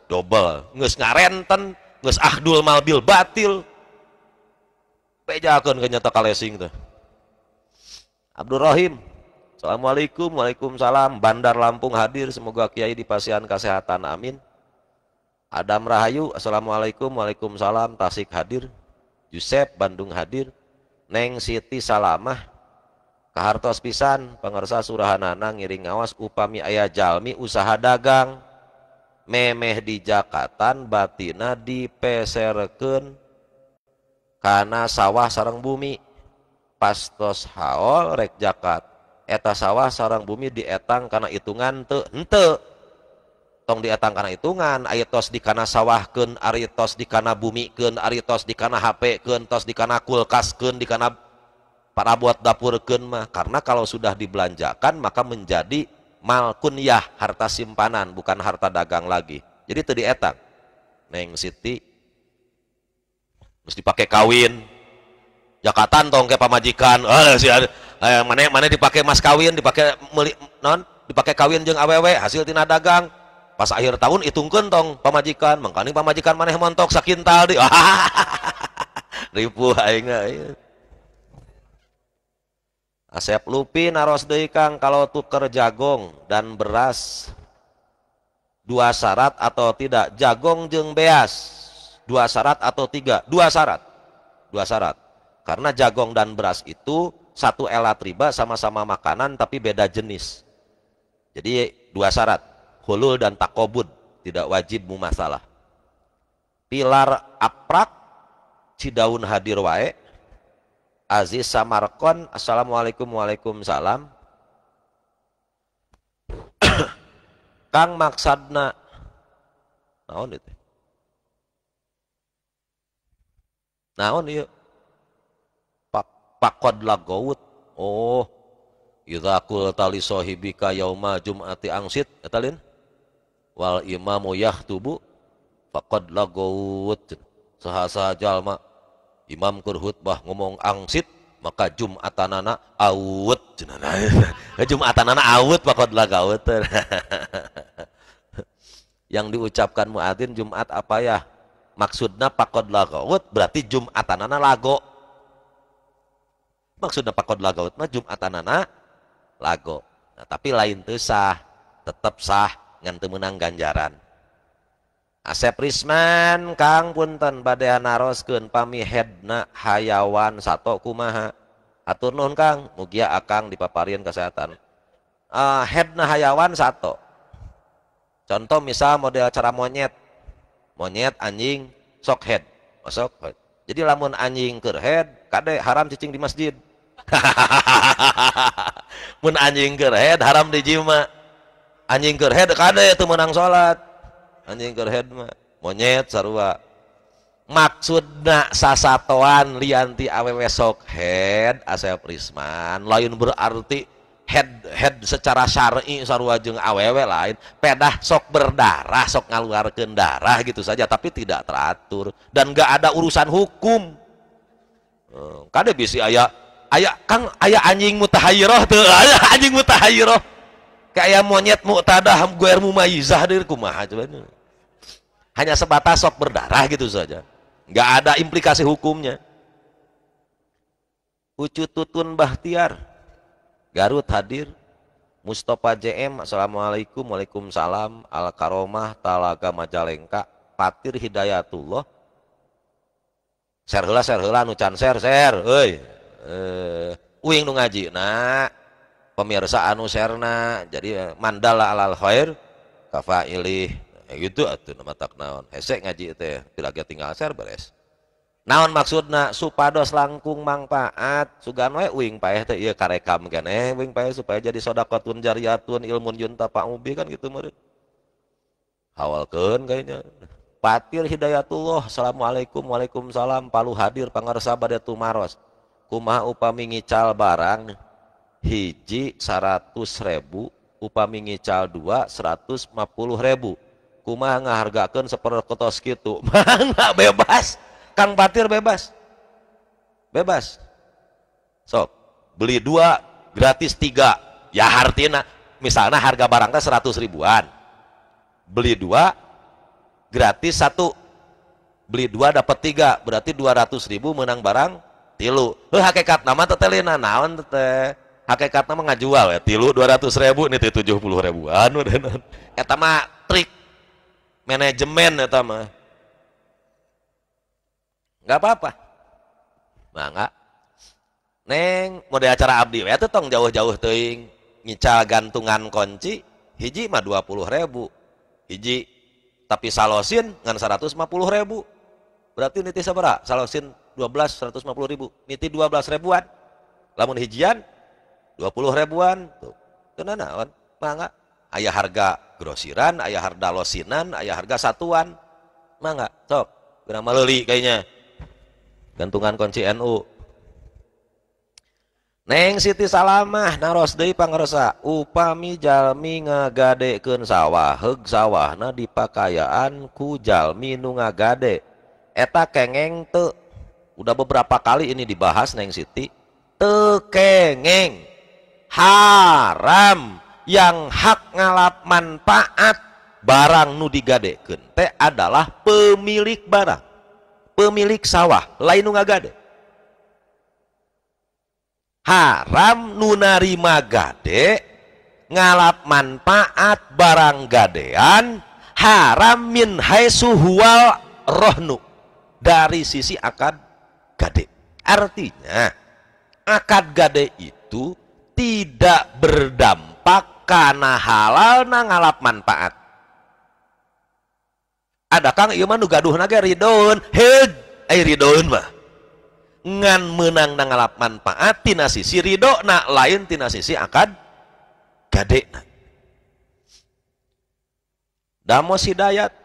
double nges ngarenten nges ahdul malbil batil pejakan kenyata kalesing tuh Abdul Rahim Assalamualaikum Waalaikumsalam Bandar Lampung hadir semoga Kiai dipasihan kesehatan amin Adam Rahayu Assalamualaikum Waalaikumsalam Tasik hadir Yusef Bandung hadir Neng Siti Salamah Kahartos pisan, pangersa surahanana ngiring awas upami ayah jalmi usaha dagang. Memeh di Jakatan batina dipeserkeun karena sawah sarang bumi. Pastos haol rek Jakat. Eta sawah sarang bumi dietang karena hitungan te ente. Tong dietang karena hitungan, tos di kana sawahkeun, ari tos di kana bumi keun, ari di kana HP keun, tos di kana kulkas keun, di kana para buat ken mah karena kalau sudah dibelanjakan maka menjadi mal kunyah harta simpanan bukan harta dagang lagi jadi tadi etang neng siti mesti dipakai kawin jakatan tong ke pamajikan eh si eh, mana mana dipakai mas kawin dipakai meli, non dipakai kawin jeng aww hasil tina dagang pas akhir tahun hitung tong pamajikan mengkali pamajikan mana montok sakintal di aing eh, aing iya. Asep lupi naros Kang kalau tuker jagung dan beras dua syarat atau tidak jagung jeng beas dua syarat atau tiga dua syarat dua syarat karena jagung dan beras itu satu elat riba sama-sama makanan tapi beda jenis jadi dua syarat hulul dan takobud tidak wajib mu masalah pilar aprak cidaun hadir wae Aziz Samarkon. Assalamualaikum Waalaikumsalam. Kang maksadna naon itu? Naon yuk. Iya. Pak pakod gowut. Oh. Idza kul tali sohibika yauma jum'ati angsit eta lin wal imamu yahtubu faqad gowut, Sahasa jalma imam Kurhut bah ngomong angsit maka jumatanana awet jumatanana awet pakodlah gawet yang diucapkan muadzin jumat apa ya maksudnya pakodlah gawet berarti jumatanana lago maksudnya pakodlah gawet mah jumatanana lago nah, tapi lain tuh sah tetap sah ngan menang ganjaran Asep Risman Kang punten badai naroskeun pamihedna hayawan sato kumaha. Atur nuhun Kang, mugia akang Paparian, kesehatan. Uh, ah, hedna hayawan sato. Contoh misal model cara monyet. Monyet anjing sok head. Masuk oh, head. Jadi lamun anjing keur head, kade haram cicing di masjid. Mun anjing keur head haram di jima. Anjing keur head kade itu menang sholat anjing gerhead mah monyet sarua maksudna sasatoan lianti awewe sok head asep risman lain berarti head head secara syar'i sarua jeung awewe lain pedah sok berdarah sok ngaluarkeun darah gitu saja tapi tidak teratur dan gak ada urusan hukum hmm, kada bisi aya aya kang aya anjing mutahayyirah teu aya anjing mutahayyirah kayak monyet mu'tadah guer mumayyizah deui kumaha coba hanya sebatas sok berdarah gitu saja. Nggak ada implikasi hukumnya. Ucu Tutun Bahtiar, Garut hadir, Mustafa JM, Assalamualaikum, Waalaikumsalam, Al-Karomah, Talaga Majalengka, Patir Hidayatullah, Serhela, serhela, nucan ser, ser, hei, eh, uing nu ngaji, nah, pemirsa anu serna, jadi eh, mandala alal khair, kafailih, ya gitu atuh nama tak naon hesek ngaji itu teh tilagi tinggal share beres naon maksudnya supados langkung manfaat sugan e we uing paeh teh ieu karekam gane uing paeh supaya jadi sedekatun jariyatun ilmun junta pak kan gitu meureun hawalkeun kayaknya patir hidayatullah assalamualaikum waalaikumsalam palu hadir pangarsa bade tumaros kumaha upami ngical barang hiji seratus ribu upami ngical dua seratus lima puluh ribu kumah ngahargakan seperkotos gitu mana bebas Kang Batir bebas bebas So, beli dua gratis tiga ya hartina misalnya harga barangnya seratus ribuan beli dua gratis satu beli dua dapat tiga berarti dua ratus ribu menang barang tilu lu hakikat nama tetelina naon teteh hakikat nama ngajual ya tilu dua ratus ribu ini tujuh puluh ribuan udah eta mah trik manajemen ya tama ya. Enggak apa-apa. Mangga. Nah, Neng, mau di acara abdi ya tuh tong jauh-jauh teuing nyical gantungan kunci hiji mah dua puluh ribu hiji tapi salosin ngan puluh ribu berarti niti sabara salosin dua belas seratus lima puluh ribu niti dua belas ribuan lamun hijian dua puluh ribuan tuh kenanawan mangga ayah harga grosiran, ayah harga losinan, ayah harga satuan. Mah enggak? Sok, Kena leli kayaknya. Gantungan kunci NU. Neng Siti Salamah naros deui pangarosa upami jalmi ngagadekeun sawah heug sawahna dipakayaan ku jalmi nu ngagade eta kengeng teu udah beberapa kali ini dibahas Neng Siti teu kengeng haram yang hak ngalap manfaat barang nu digadekeun teh adalah pemilik barang pemilik sawah lain nu ngagade haram nu narima gade ngalap manfaat barang gadean haram min suhual huwal rohnu dari sisi akad gade artinya akad gade itu tidak berdampak karena halal na ngalap manfaat ada kang iya mah gaduh nage ridon hej ay ridon mah ngan menang na ngalap manfaat tina sisi ridho na lain tina sisi akad gade na damos hidayat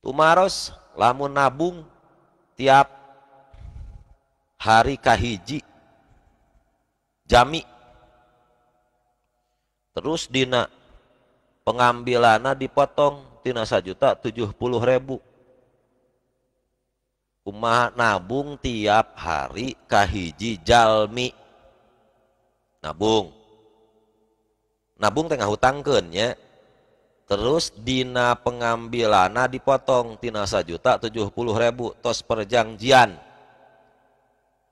tumaros lamun nabung tiap hari kahiji jami terus dina pengambilana dipotong tina sajuta tujuh puluh ribu kumaha nabung tiap hari kahiji jalmi nabung nabung tengah hutang hutangkennya terus dina pengambilana dipotong tina sajuta tujuh puluh ribu tos perjanjian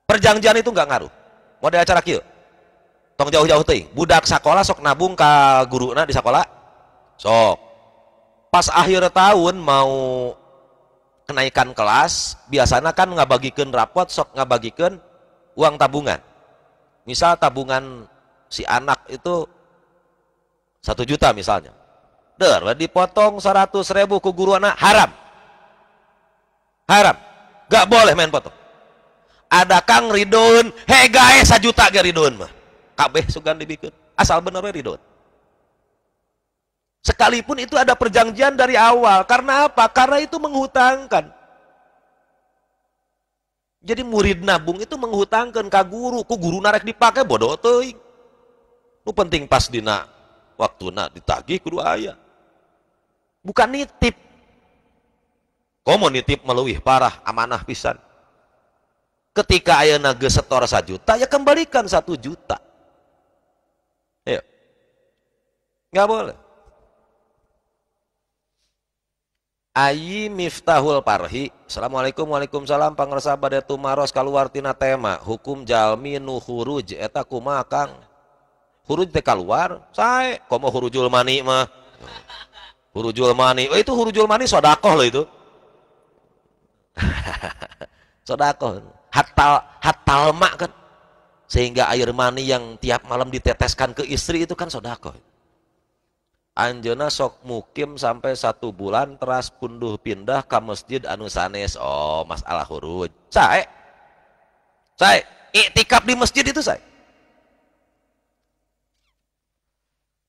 perjanjian itu enggak ngaruh mau ada acara kiyo? tong jauh-jauh teh budak sekolah sok nabung ka guruna di sekolah sok pas akhir tahun mau kenaikan kelas biasanya kan ngabagikan rapot sok ngabagikan uang tabungan misal tabungan si anak itu satu juta misalnya der dipotong seratus ribu ke guru anak haram haram gak boleh main potong ada kang ridun hei guys sejuta gak ridun mah kabeh sugan dibikin asal bener ridho sekalipun itu ada perjanjian dari awal karena apa? karena itu menghutangkan jadi murid nabung itu menghutangkan ke guru ku guru narek dipakai bodoh tuh. Lu penting pas dina waktu nak ditagih kudu ayah. bukan nitip komo nitip meluih parah amanah pisan ketika ayah naga setor juta, ya kembalikan satu juta Ayo. Iya. Nggak boleh. Ayi miftahul parhi. Assalamualaikum waalaikumsalam pangresa pada tumaros keluar tina tema hukum jalmi nu huruj eta kumaha Kang? Huruj teh keluar, sae komo hurujul mani mah. Hurujul mani. Oh itu hurujul mani sodakoh loh itu. sodakoh. Hatal hatal mak kan. Sehingga air mani yang tiap malam diteteskan ke istri itu kan sodako. Anjona sok mukim sampai satu bulan teras punduh pindah ke masjid Anusanes. Oh, masalah huruf. Saya, saya, iktikaf di masjid itu saya.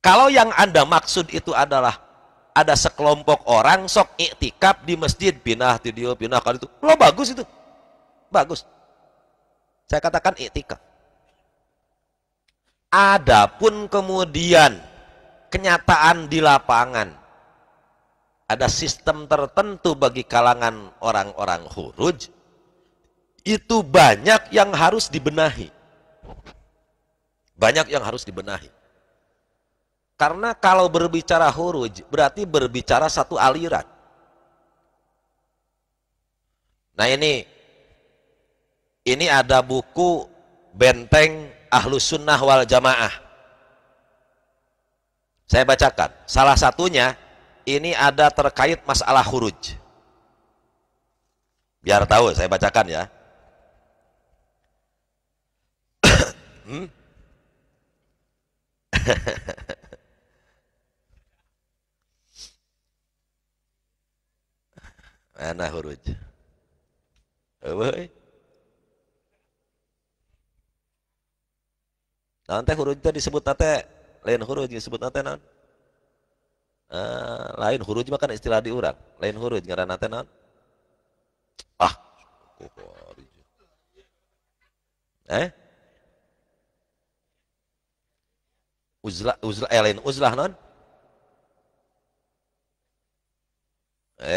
Kalau yang Anda maksud itu adalah ada sekelompok orang sok iktikaf di masjid, pindah video, pindah kali itu. Lo bagus itu. Bagus. Saya katakan iktikaf. Adapun kemudian kenyataan di lapangan ada sistem tertentu bagi kalangan orang-orang huruj itu banyak yang harus dibenahi. Banyak yang harus dibenahi. Karena kalau berbicara huruj berarti berbicara satu aliran. Nah ini ini ada buku Benteng ahlu sunnah wal jamaah. Saya bacakan. Salah satunya ini ada terkait masalah huruj. Biar tahu saya bacakan ya. hmm? Mana huruj? Oh, Nah, teh disebut nate lain huruf disebut nate non. Uh, lain huruj makan istilah eh, di urang, lain huruf ngaran kan nate non. Ah. Eh? Uzla uzla eh, lain uzlah non.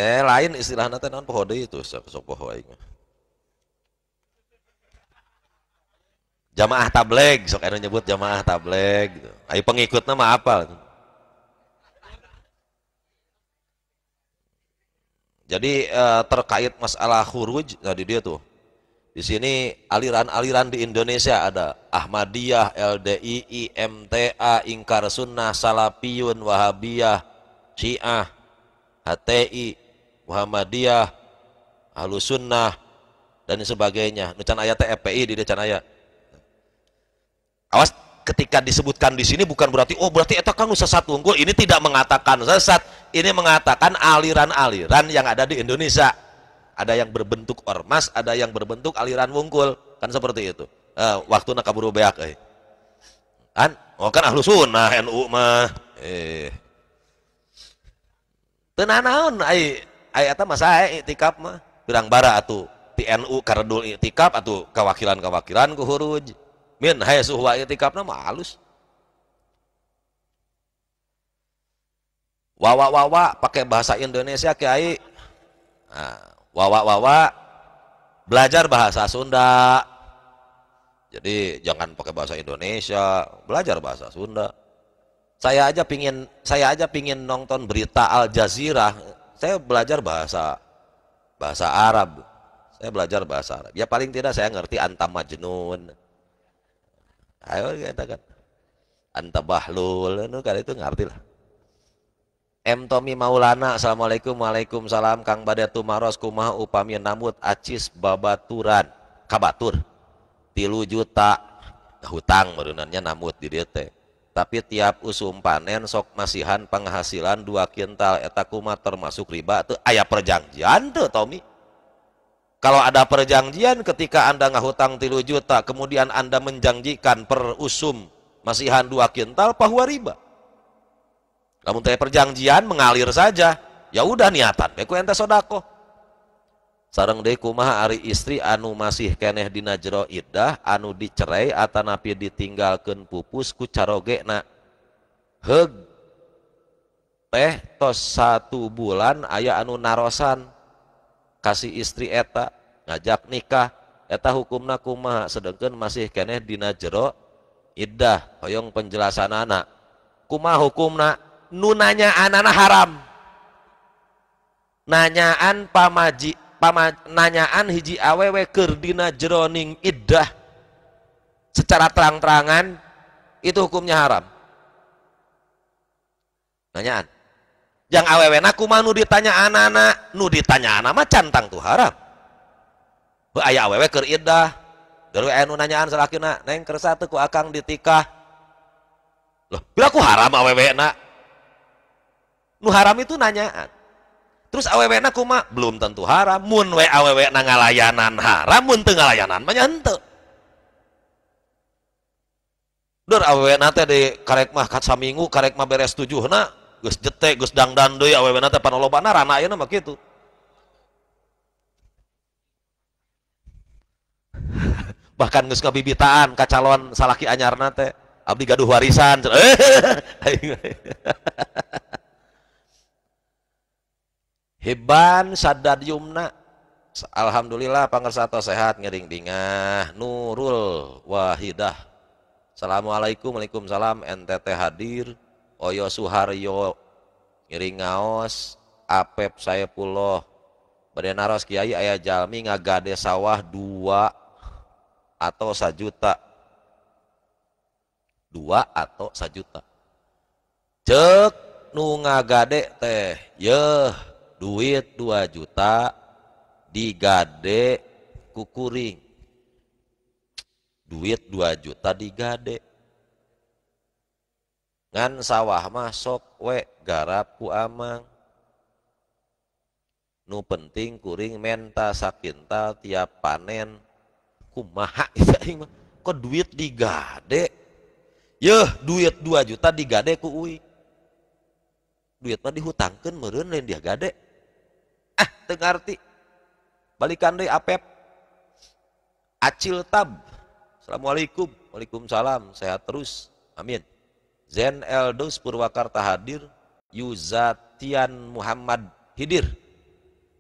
Eh, lain istilah nate non poho itu sok sok poho jamaah tableg sok anu nyebut jamaah tableg gitu ayo pengikutnya mah apa? jadi eh, terkait masalah huruj tadi nah, dia tuh di sini aliran-aliran di Indonesia ada Ahmadiyah, LDII, MTA, Ingkar Sunnah, Salafiyun, Wahabiyah, Syiah, HTI, Muhammadiyah, Sunnah dan sebagainya. Nucan ayat TFPI di Nucan ayat. Awas ketika disebutkan di sini bukan berarti oh berarti eta kang sesat unggul. Ini tidak mengatakan sesat, ini mengatakan aliran-aliran yang ada di Indonesia. Ada yang berbentuk ormas, ada yang berbentuk aliran wungkul, kan seperti itu. Eh, waktu nak kabur beak eh. Kan? Oh kan ahlu sunnah NU mah. Eh. Tenanaon ai ai eta mah sae itikaf mah. Birang bara atuh ti NU karedul itikaf atuh kewakilan kawakilan ku huruj min hai suhwa itikaf nama halus wawa wawa pakai bahasa Indonesia kiai nah, wawa wawa belajar bahasa Sunda jadi jangan pakai bahasa Indonesia belajar bahasa Sunda saya aja pingin saya aja pingin nonton berita Al Jazeera saya belajar bahasa bahasa Arab saya belajar bahasa Arab ya paling tidak saya ngerti antamajnun ayo katakan anta bahlul nu kali itu ngerti lah M Tommy Maulana Assalamualaikum Waalaikumsalam Kang Badatu Maros kumaha Upami Namut Acis Babaturan Kabatur tilu juta hutang merunannya namut di DT tapi tiap usum panen sok masihan penghasilan dua kintal etakuma termasuk riba tuh ayah perjanjian tuh Tommy kalau ada perjanjian ketika Anda ngahutang tilu juta, kemudian Anda menjanjikan per usum masihan dua kintal, pahwa riba. Namun teh perjanjian mengalir saja. Ya udah niatan, beku ente sodako. Sarang deku mah ari istri anu masih keneh di jero iddah, anu dicerai atanapi ditinggalkan pupus ku caroge nak Heg. teh tos satu bulan ayah anu narosan kasih istri eta ngajak nikah eta hukumna kumaha sedangkan masih keneh dina jero iddah hoyong penjelasan anak kumaha hukumna nunanya anana haram nanyaan pamaji pama, nanyaan hiji awewe keur dina jeroning iddah secara terang-terangan itu hukumnya haram nanyaan yang awewe naku mah nu ditanya anak nu ditanya anak mah cantang tuh haram aya awewe keur idah gawe anu nanyaan salakina neng kersa teu ku akang ditikah loh bila ku haram awewe lu nu haram itu nanyaan terus awewe na kuma belum tentu haram mun we awewe ngalayanan haram mun teu ngalayanan mah nya henteu Dur awewe teh di karek mah kat saminggu karek mah beres tujuh nak gus jete gus dangdan deui awewe teh panolobana rana ayeuna mah kitu bahkan nggak suka bibitaan kacalon salaki anyarna teh abdi gaduh warisan heban sadad yumna Alhamdulillah pangersato sehat ngering dingah Nurul Wahidah Assalamualaikum Waalaikumsalam NTT hadir Oyo Suharyo ngiring ngaos Apep saya puloh Bade naros kiai ayah jalmi ngagade sawah dua atau sajuta dua atau sajuta cek nu ngagade teh yeh duit dua juta digade kukuring duit dua juta digade ngan sawah masuk we garap ku amang nu penting kuring menta sakintal tiap panen kumaha itu mah kok duit digade yeuh duit 2 juta digade ku uing duit mah dihutangkeun meureun lain dia gade ah teu ngarti balikan deui apep acil tab Assalamualaikum Waalaikumsalam sehat terus amin Zen Eldos Purwakarta hadir Yuzatian Muhammad Hidir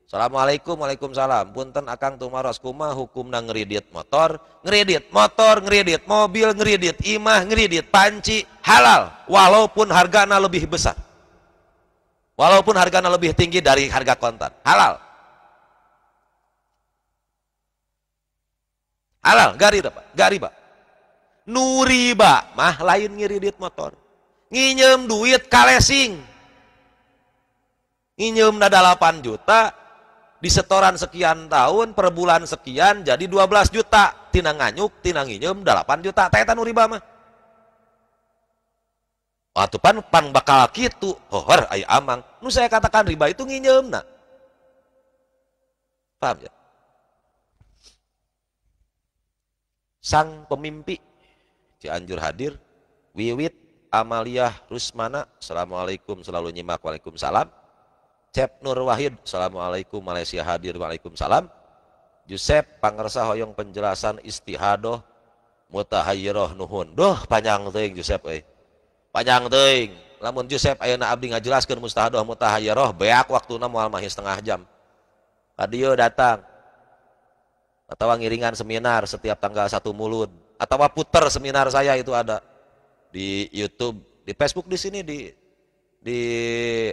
Assalamualaikum, Waalaikumsalam. Punten akang tumaros kuma hukum nang ngeridit motor, ngeridit motor, ngeridit mobil, ngeridit imah, ngeridit panci, halal. Walaupun hargana lebih besar. Walaupun hargana lebih tinggi dari harga kontan. Halal. Halal, gari riba, gari nuri Nuriba mah lain ngeridit motor. Nginjem duit kalesing. Nginjem na 8 juta, di setoran sekian tahun per bulan sekian jadi 12 juta tinanganyuk nganyuk tinang nginyum 8 juta teh tanur riba mah atuh pan pan bakal gitu hoher oh, aya amang nu saya katakan riba itu nginyeumna paham ya sang pemimpi Cianjur hadir wiwit Amalia Rusmana Assalamualaikum selalu nyimak Waalaikumsalam Cep Nur Wahid, Assalamualaikum Malaysia hadir, Waalaikumsalam. Jusep Pangersa Hoyong penjelasan istihadoh mutahayiroh nuhun. Duh panjang teuing Jusep eh Panjang teuing. Lamun Jusep na abdi ngajelaskan mustahadoh mutahayiroh beak waktu moal mah setengah jam. Adieu datang. Atau ngiringan seminar setiap tanggal satu mulut Atau puter seminar saya itu ada di YouTube, di Facebook di sini di di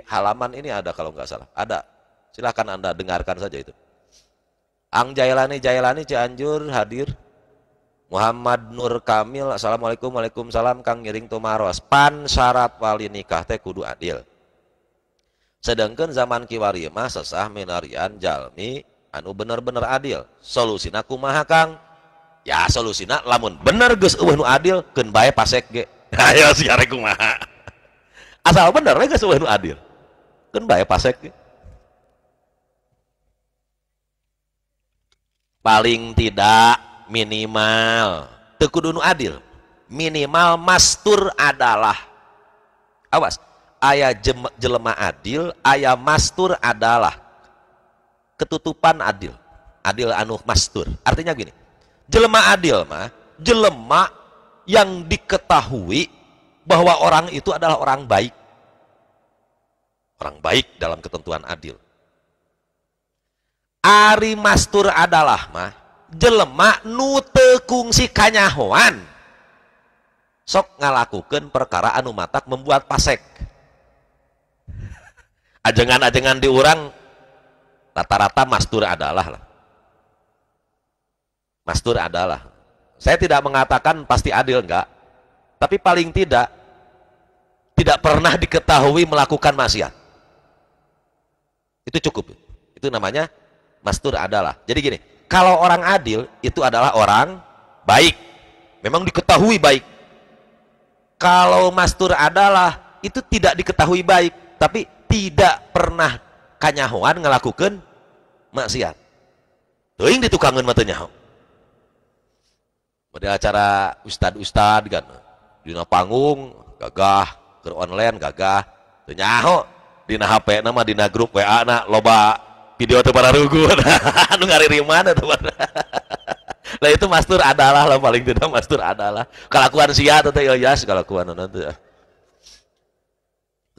halaman ini ada kalau nggak salah. Ada. Silahkan Anda dengarkan saja itu. Ang Jailani Jailani Cianjur hadir. Muhammad Nur Kamil, Assalamualaikum Waalaikumsalam Kang Ngiring Tumaros. Pan syarat wali nikah teh kudu adil. Sedangkan zaman kiwari mah sesah minarian jalmi anu bener-bener adil. Solusina kumaha Kang? Ya solusina lamun bener geus eueuh nu adil keun bae pasek ge. Ayo siare kumaha asal bener mereka sesuai nu adil kan bayar pasek ya. paling tidak minimal tekudu nu adil minimal mastur adalah awas ayah jelema adil ayah mastur adalah ketutupan adil adil anu mastur artinya gini jelema adil mah jelema yang diketahui bahwa orang itu adalah orang baik. Orang baik dalam ketentuan adil. Ari mastur adalah mah jelema nu teu kungsi kanyahoan. Sok ngalakukeun perkara anu matak membuat pasek. Ajengan-ajengan di urang rata-rata mastur adalah lah. Mastur adalah. Saya tidak mengatakan pasti adil enggak tapi paling tidak tidak pernah diketahui melakukan maksiat. Itu cukup. Itu namanya mastur adalah. Jadi gini, kalau orang adil itu adalah orang baik. Memang diketahui baik. Kalau mastur adalah itu tidak diketahui baik, tapi tidak pernah kanyahuan ngelakukan maksiat. Teuing di tukangan matanya. nyaho. acara ustad-ustad kan. Dina panggung gagah ke online gagah tenyaho Dina HP nama Dina grup WA na loba video tu para rugu tu ngari mana tuh lah itu mastur adalah lah paling tidak mastur adalah kelakuan sia atau teh jelas iya, iya, kelakuan nanti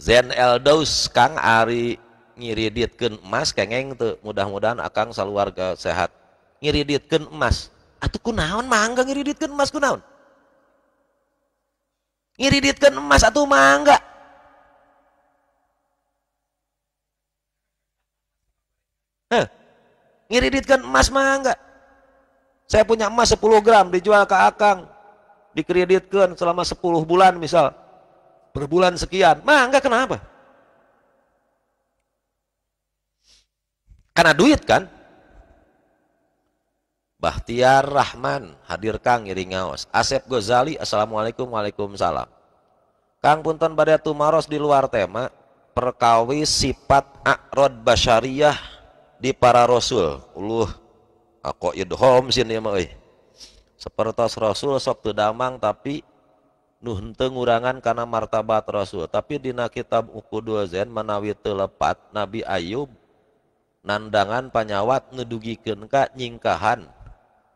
Zen Eldos Kang Ari ngiriditkan emas kengeng tuh mudah-mudahan akang seluarga sehat ngiriditkan emas atau kunaon mangga ngiriditkan emas kunaon Ngiriditkan emas atau mangga. Eh, ngiriditkan emas mangga. Saya punya emas 10 gram dijual ke Akang. Dikreditkan selama 10 bulan misal. Per bulan sekian. Mangga kenapa? Karena duit kan? Bahtiar Rahman, hadir Kang Iringaos. Asep Gozali, Assalamualaikum Waalaikumsalam. Kang Punten pada Tumaros di luar tema, perkawi sifat akrod basyariyah di para rasul. Uluh, aku idhom sini mah euy. Sepertos rasul sok teu damang tapi nuh henteu ngurangan karena martabat rasul. Tapi dina kitab Uqudul Zain manawi teu lepat Nabi Ayub nandangan panyawat nedugikeun ka nyingkahan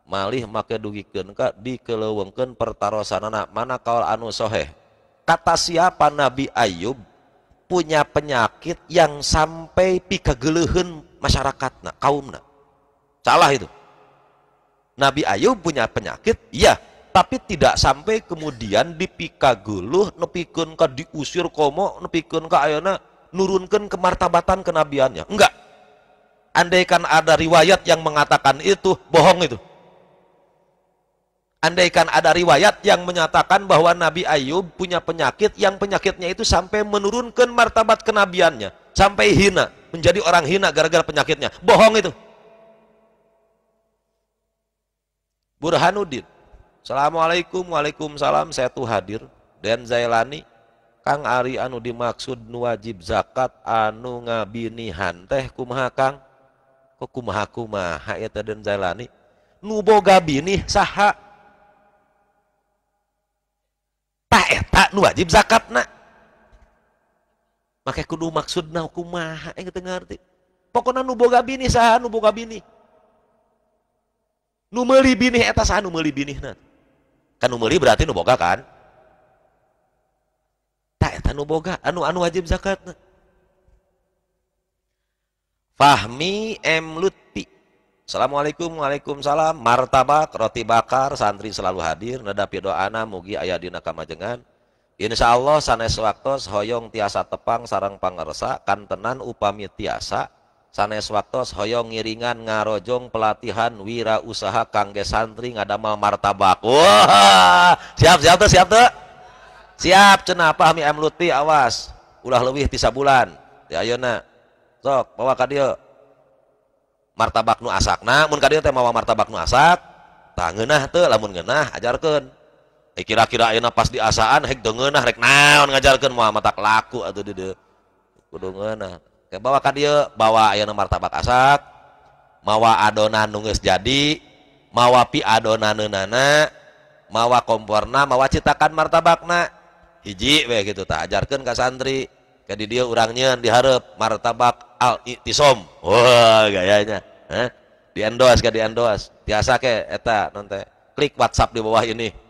malih make dugikeun ka dikeleuweungkeun pertarosanana mana kaul anu soheh kata siapa Nabi Ayub punya penyakit yang sampai pikageuleuhan masyarakatna kaumna salah itu Nabi Ayub punya penyakit iya tapi tidak sampai kemudian dipikaguluh nepikeun ka diusir komo nepikeun ka ayeuna nurunkan kemartabatan kenabiannya enggak andaikan ada riwayat yang mengatakan itu bohong itu Andaikan ada riwayat yang menyatakan bahwa Nabi Ayub punya penyakit yang penyakitnya itu sampai menurunkan martabat kenabiannya, sampai hina, menjadi orang hina gara-gara penyakitnya. Bohong itu. Burhanuddin. Assalamualaikum, Waalaikumsalam, saya tuh hadir. Dan Zailani, Kang Ari anu dimaksud wajib zakat anu ngabinihan hanteh kumaha Kang? Kok kumaha kumaha ya dan Zailani? Nuboga bini saha hak nu wajib zakatna make kudu maksudna kumaha yang eh, teu ngarti Pokoknya nu boga bini saha nu boga bini nu meuli bini eta saha nu meuli binihna kan nu meuli berarti nu boga kan tak eta nu boga anu anu wajib zakatna Fahmi M. Lutfi Assalamualaikum Waalaikumsalam martabak roti bakar santri selalu hadir Nada pidoana, mugi ayah dina kamajengan Insya Allah sanes waktos hoyong tiasa tepang sarang pangersa kan tenan upami tiasa sanes waktos hoyong ngiringan ngarojong pelatihan wira usaha kangge santri ngadamel martabak. Wah, siap siap tuh siap tuh. Siap cenah pahami M Lutfi awas ulah lebih tisa bulan. Ya ayeuna. Sok bawa ka dieu. Martabak nu asakna mun ka dieu teh mawa martabak nu asak, tah ngeunah teu lamun ngeunah ajarkeun. Eh, kira-kira enak pas diasaan hek dengenah rek naon ngajarkan mau mata laku atau dede kudu ngeunah ke bawa ka dia bawa ayeuna martabak asak, mawa adonan nu jadi mawa pi adonaneunana mawa komporna mawa citakan martabakna hiji we gitu tak ajarkan ke santri jadi dia orangnya diharap martabak al itisom wah gayanya eh? diendos ke diendos biasa ke eta nanti klik WhatsApp di bawah ini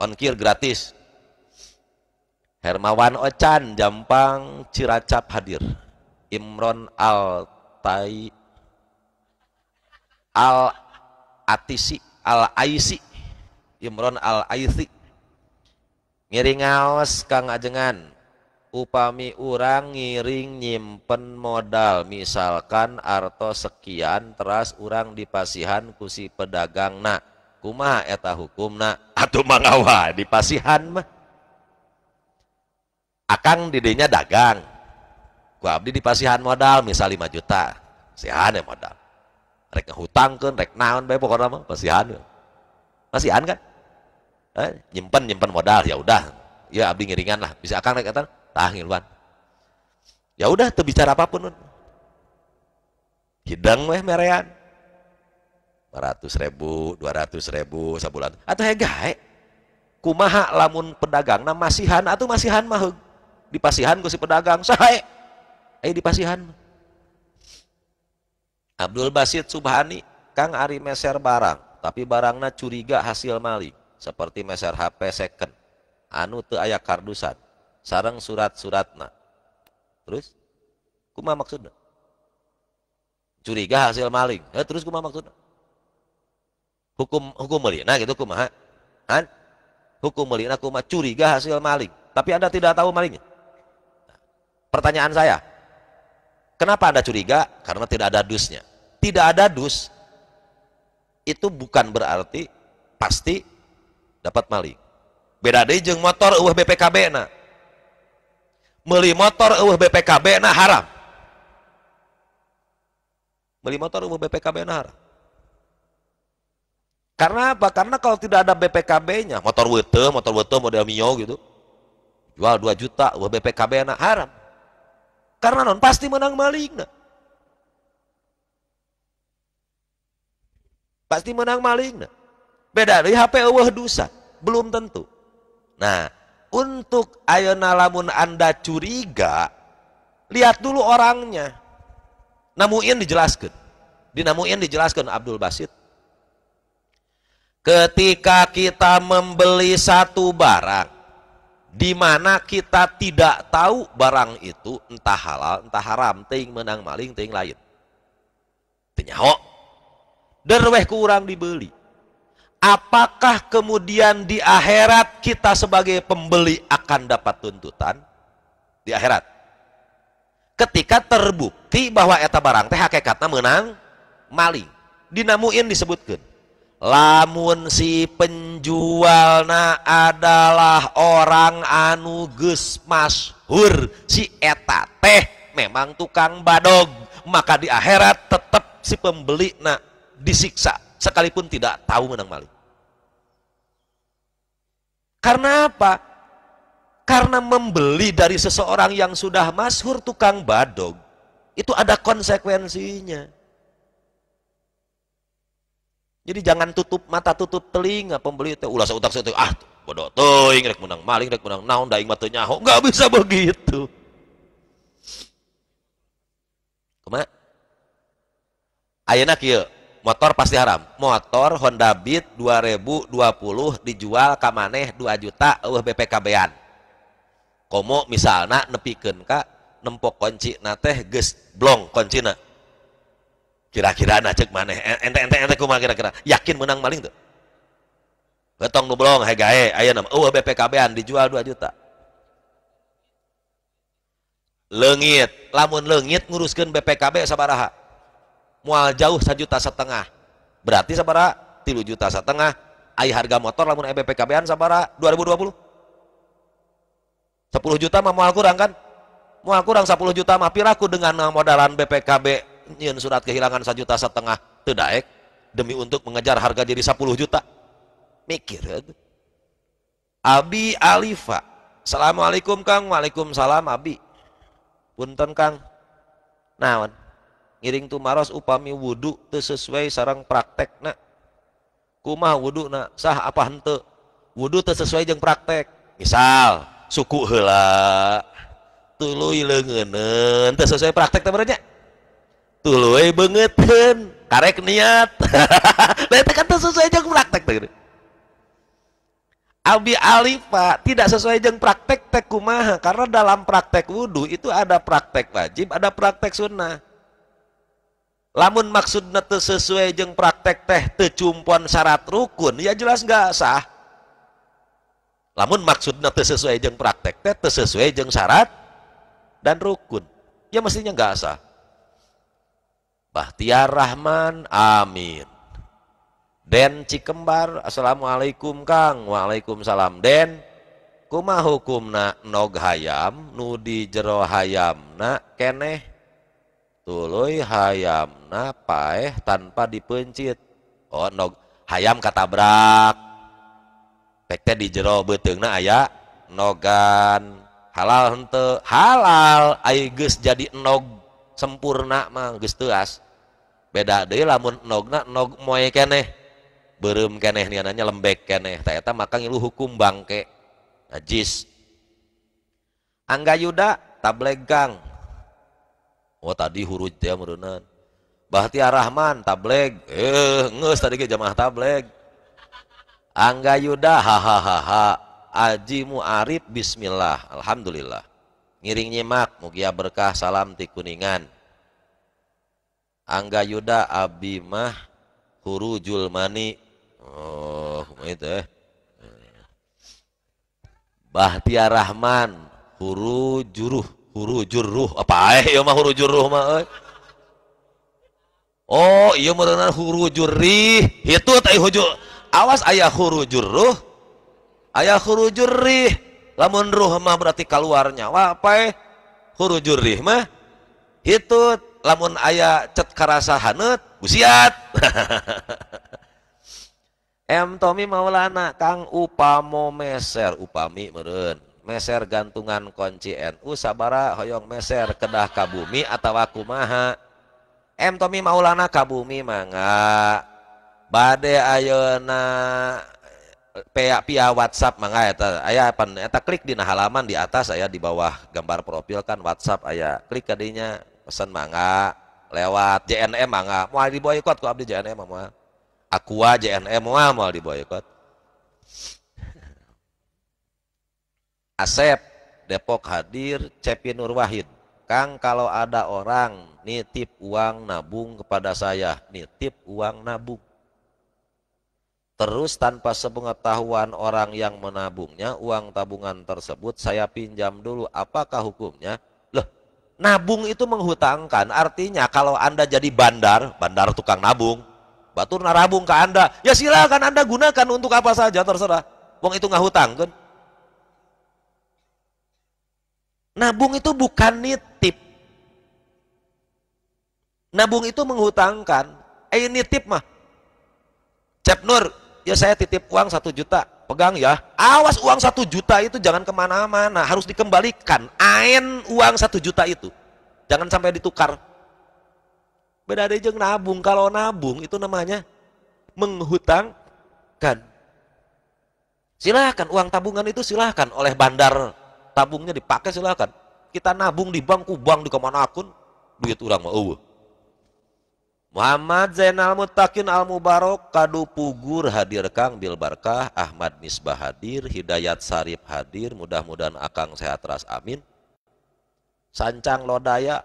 ongkir gratis. Hermawan Ocan, Jampang, Ciracap hadir. Imron Al Tai, Al Atisi Al Aisi Imron Al Aisi Ngiringaos Kang Ajengan upami urang ngiring nyimpen modal misalkan arto sekian teras urang dipasihan kusi pedagang nak kuma eta hukumna atuh mangawa di pasihan mah akang didinya dagang ku abdi di pasihan modal misal 5 juta sihan ya modal rek ngehutangkeun rek naon bae pokona mah pasihan ya. pasihan kan eh, nyimpen nyimpen modal ya udah ya abdi ngiringan lah bisa akang rek eta tah ngiluan ya udah teu bicara apapun hidang weh merean ratus ribu, dua ratus ribu sebulan. Atau hegae. Kumaha lamun pedagang, nah masihan atau masihan mah dipasihan pasihan ku si pedagang, saya Eh dipasihan Abdul Basit Subhani, Kang Ari meser barang, tapi barangnya anu curiga hasil maling, seperti meser HP second. Anu te ayak kardusan, sarang surat-suratna. Terus kumaha maksudnya? Curiga hasil maling. Eh, terus kumaha maksudnya? hukum hukum meli nah gitu hukum kan? hukum meli nah, aku mah curiga hasil maling tapi anda tidak tahu malingnya pertanyaan saya kenapa anda curiga karena tidak ada dusnya tidak ada dus itu bukan berarti pasti dapat maling beda deh jeng motor uh BPKB nah. meli motor uh BPKB nah haram meli motor uh BPKB nah haram karena apa? Karena kalau tidak ada BPKB-nya, motor wete, motor wete model Mio gitu, jual 2 juta, wah BPKB anak haram. Karena non pasti menang maling. Pasti menang maling. Beda dari HP eueuh dosa, belum tentu. Nah, untuk ayeuna lamun Anda curiga, lihat dulu orangnya. Namuin dijelaskan. Dinamuin dijelaskan Abdul Basit ketika kita membeli satu barang di mana kita tidak tahu barang itu entah halal entah haram ting menang maling ting lain tenyaho derweh kurang dibeli apakah kemudian di akhirat kita sebagai pembeli akan dapat tuntutan di akhirat ketika terbukti bahwa eta barang teh hakikatnya menang maling dinamuin disebutkan lamun si penjual penjualna adalah orang anu anuges mashur si eta teh memang tukang badog maka di akhirat tetap si pembeli na disiksa sekalipun tidak tahu menang malik karena apa? Karena membeli dari seseorang yang sudah mashur tukang badog itu ada konsekuensinya jadi jangan tutup mata, tutup telinga pembeli teh ulah sautak sautak ah bodoh tuh, rek menang maling rek menang naon daing mata nyaho enggak bisa begitu. Kuma ayana kieu motor pasti haram. Motor Honda Beat 2020 dijual ka maneh 2 juta eueuh BPKB-an. Komo misalna nepikeun ka nempok kunci na teh geus blong kuncina kira-kira na cek mana ente ente ente kuma kira-kira yakin menang maling tuh betong nu belong hei gae aya nama eueuh oh, BPKB an dijual dua juta lengit lamun lengit nguruskan BPKB sabaraha mual jauh satu juta setengah berarti sabaraha tilu juta setengah ayah harga motor lamun BPKB an dua puluh sepuluh juta mah mual kurang kan mual kurang sepuluh juta mah piraku dengan modalan BPKB nyen surat kehilangan satu juta setengah tedaek demi untuk mengejar harga diri 10 juta. Mikir. Eh, Abi Alifa. Assalamualaikum Kang. Waalaikumsalam Abi. Punten Kang. Nah Ngiring maros upami wudhu tuh sesuai sarang praktek nak, Kumah wudhu nak sah apa hente, wudhu tuh sesuai jeng praktek. Misal suku tuh tuluy leungeuneuun tuh sesuai praktek temennya tuluy eh, banget beungeutkeun karek niat nah itu kan sesuai jeng praktek teh gitu. Abi Alifa tidak sesuai jeng praktek teh kumaha karena dalam praktek wudhu itu ada praktek wajib ada praktek sunnah lamun maksudnya te sesuai jeng praktek teh tecumpuan syarat rukun ya jelas nggak sah lamun maksudnya te sesuai jeng praktek teh te sesuai jeng syarat dan rukun ya mestinya nggak sah Bahtiar Rahman, amin. Den Cikembar, Assalamualaikum Kang, Waalaikumsalam. Den, kuma hukum nog hayam, nudi jero hayamna keneh. hayam hayamna paeh tanpa dipencit. Oh, nog hayam katabrak. Tekte di jero betengna ayak nogan halal hente halal aigus jadi nog sempurna mah geus teuas. beda deui lamun nogna nog moe keneh berem keneh niananya lembek keneh ta eta makang ilu hukum bangke najis angga yuda tablegang oh tadi huruf dia merunan Bahtiar Rahman tableg eh ngeus tadi ge jamaah tableg angga yuda hahaha Ajimu Arif, Bismillah Alhamdulillah ngiring nyimak mugia berkah salam ti kuningan angga yuda Abimah huru julmani oh itu eh. bahtia Rahman huru juruh huru juruh apa eh ya mah huru juruh mah eh. oh iya merenang huru jurih itu tak hujur awas ayah huru juruh ayah huru jurih lamun ruh mah berarti keluarnya wah pae eh? hurujur rih mah itu lamun ayah cet karasa hanet usiat M Tommy Maulana Kang upamo meser upami meren meser gantungan kunci NU sabara hoyong meser kedah kabumi atau kumaha M Tommy Maulana kabumi mangga bade ayona pea pia WhatsApp mangga eta aya pan eta klik di halaman di atas aya di bawah gambar profil kan WhatsApp aya klik dinya pesan mangga lewat JNM mangga moal diboykot ku abdi JNM moal Aqua JNM moal moal diboykot Asep Depok hadir Cepi Nur Wahid Kang kalau ada orang nitip uang nabung kepada saya nitip uang nabung Terus tanpa sepengetahuan orang yang menabungnya, uang tabungan tersebut saya pinjam dulu. Apakah hukumnya? Loh, nabung itu menghutangkan. Artinya kalau Anda jadi bandar, bandar tukang nabung, batur narabung ke Anda, ya silakan Anda gunakan untuk apa saja terserah. uang itu nggak hutang kan? Nabung itu bukan nitip. Nabung itu menghutangkan. Eh nitip mah. Cep Nur, ya saya titip uang satu juta pegang ya awas uang satu juta itu jangan kemana-mana harus dikembalikan ain uang satu juta itu jangan sampai ditukar beda aja nabung kalau nabung itu namanya menghutangkan silahkan uang tabungan itu silahkan oleh bandar tabungnya dipakai silahkan kita nabung di bank kubang di kemana akun duit orang mau uh. Muhammad Zainal Mutakin Al Mubarok Kadu Pugur hadir Kang Bil Barkah Ahmad Misbah hadir Hidayat Sarip hadir mudah-mudahan Akang sehat ras amin Sancang Lodaya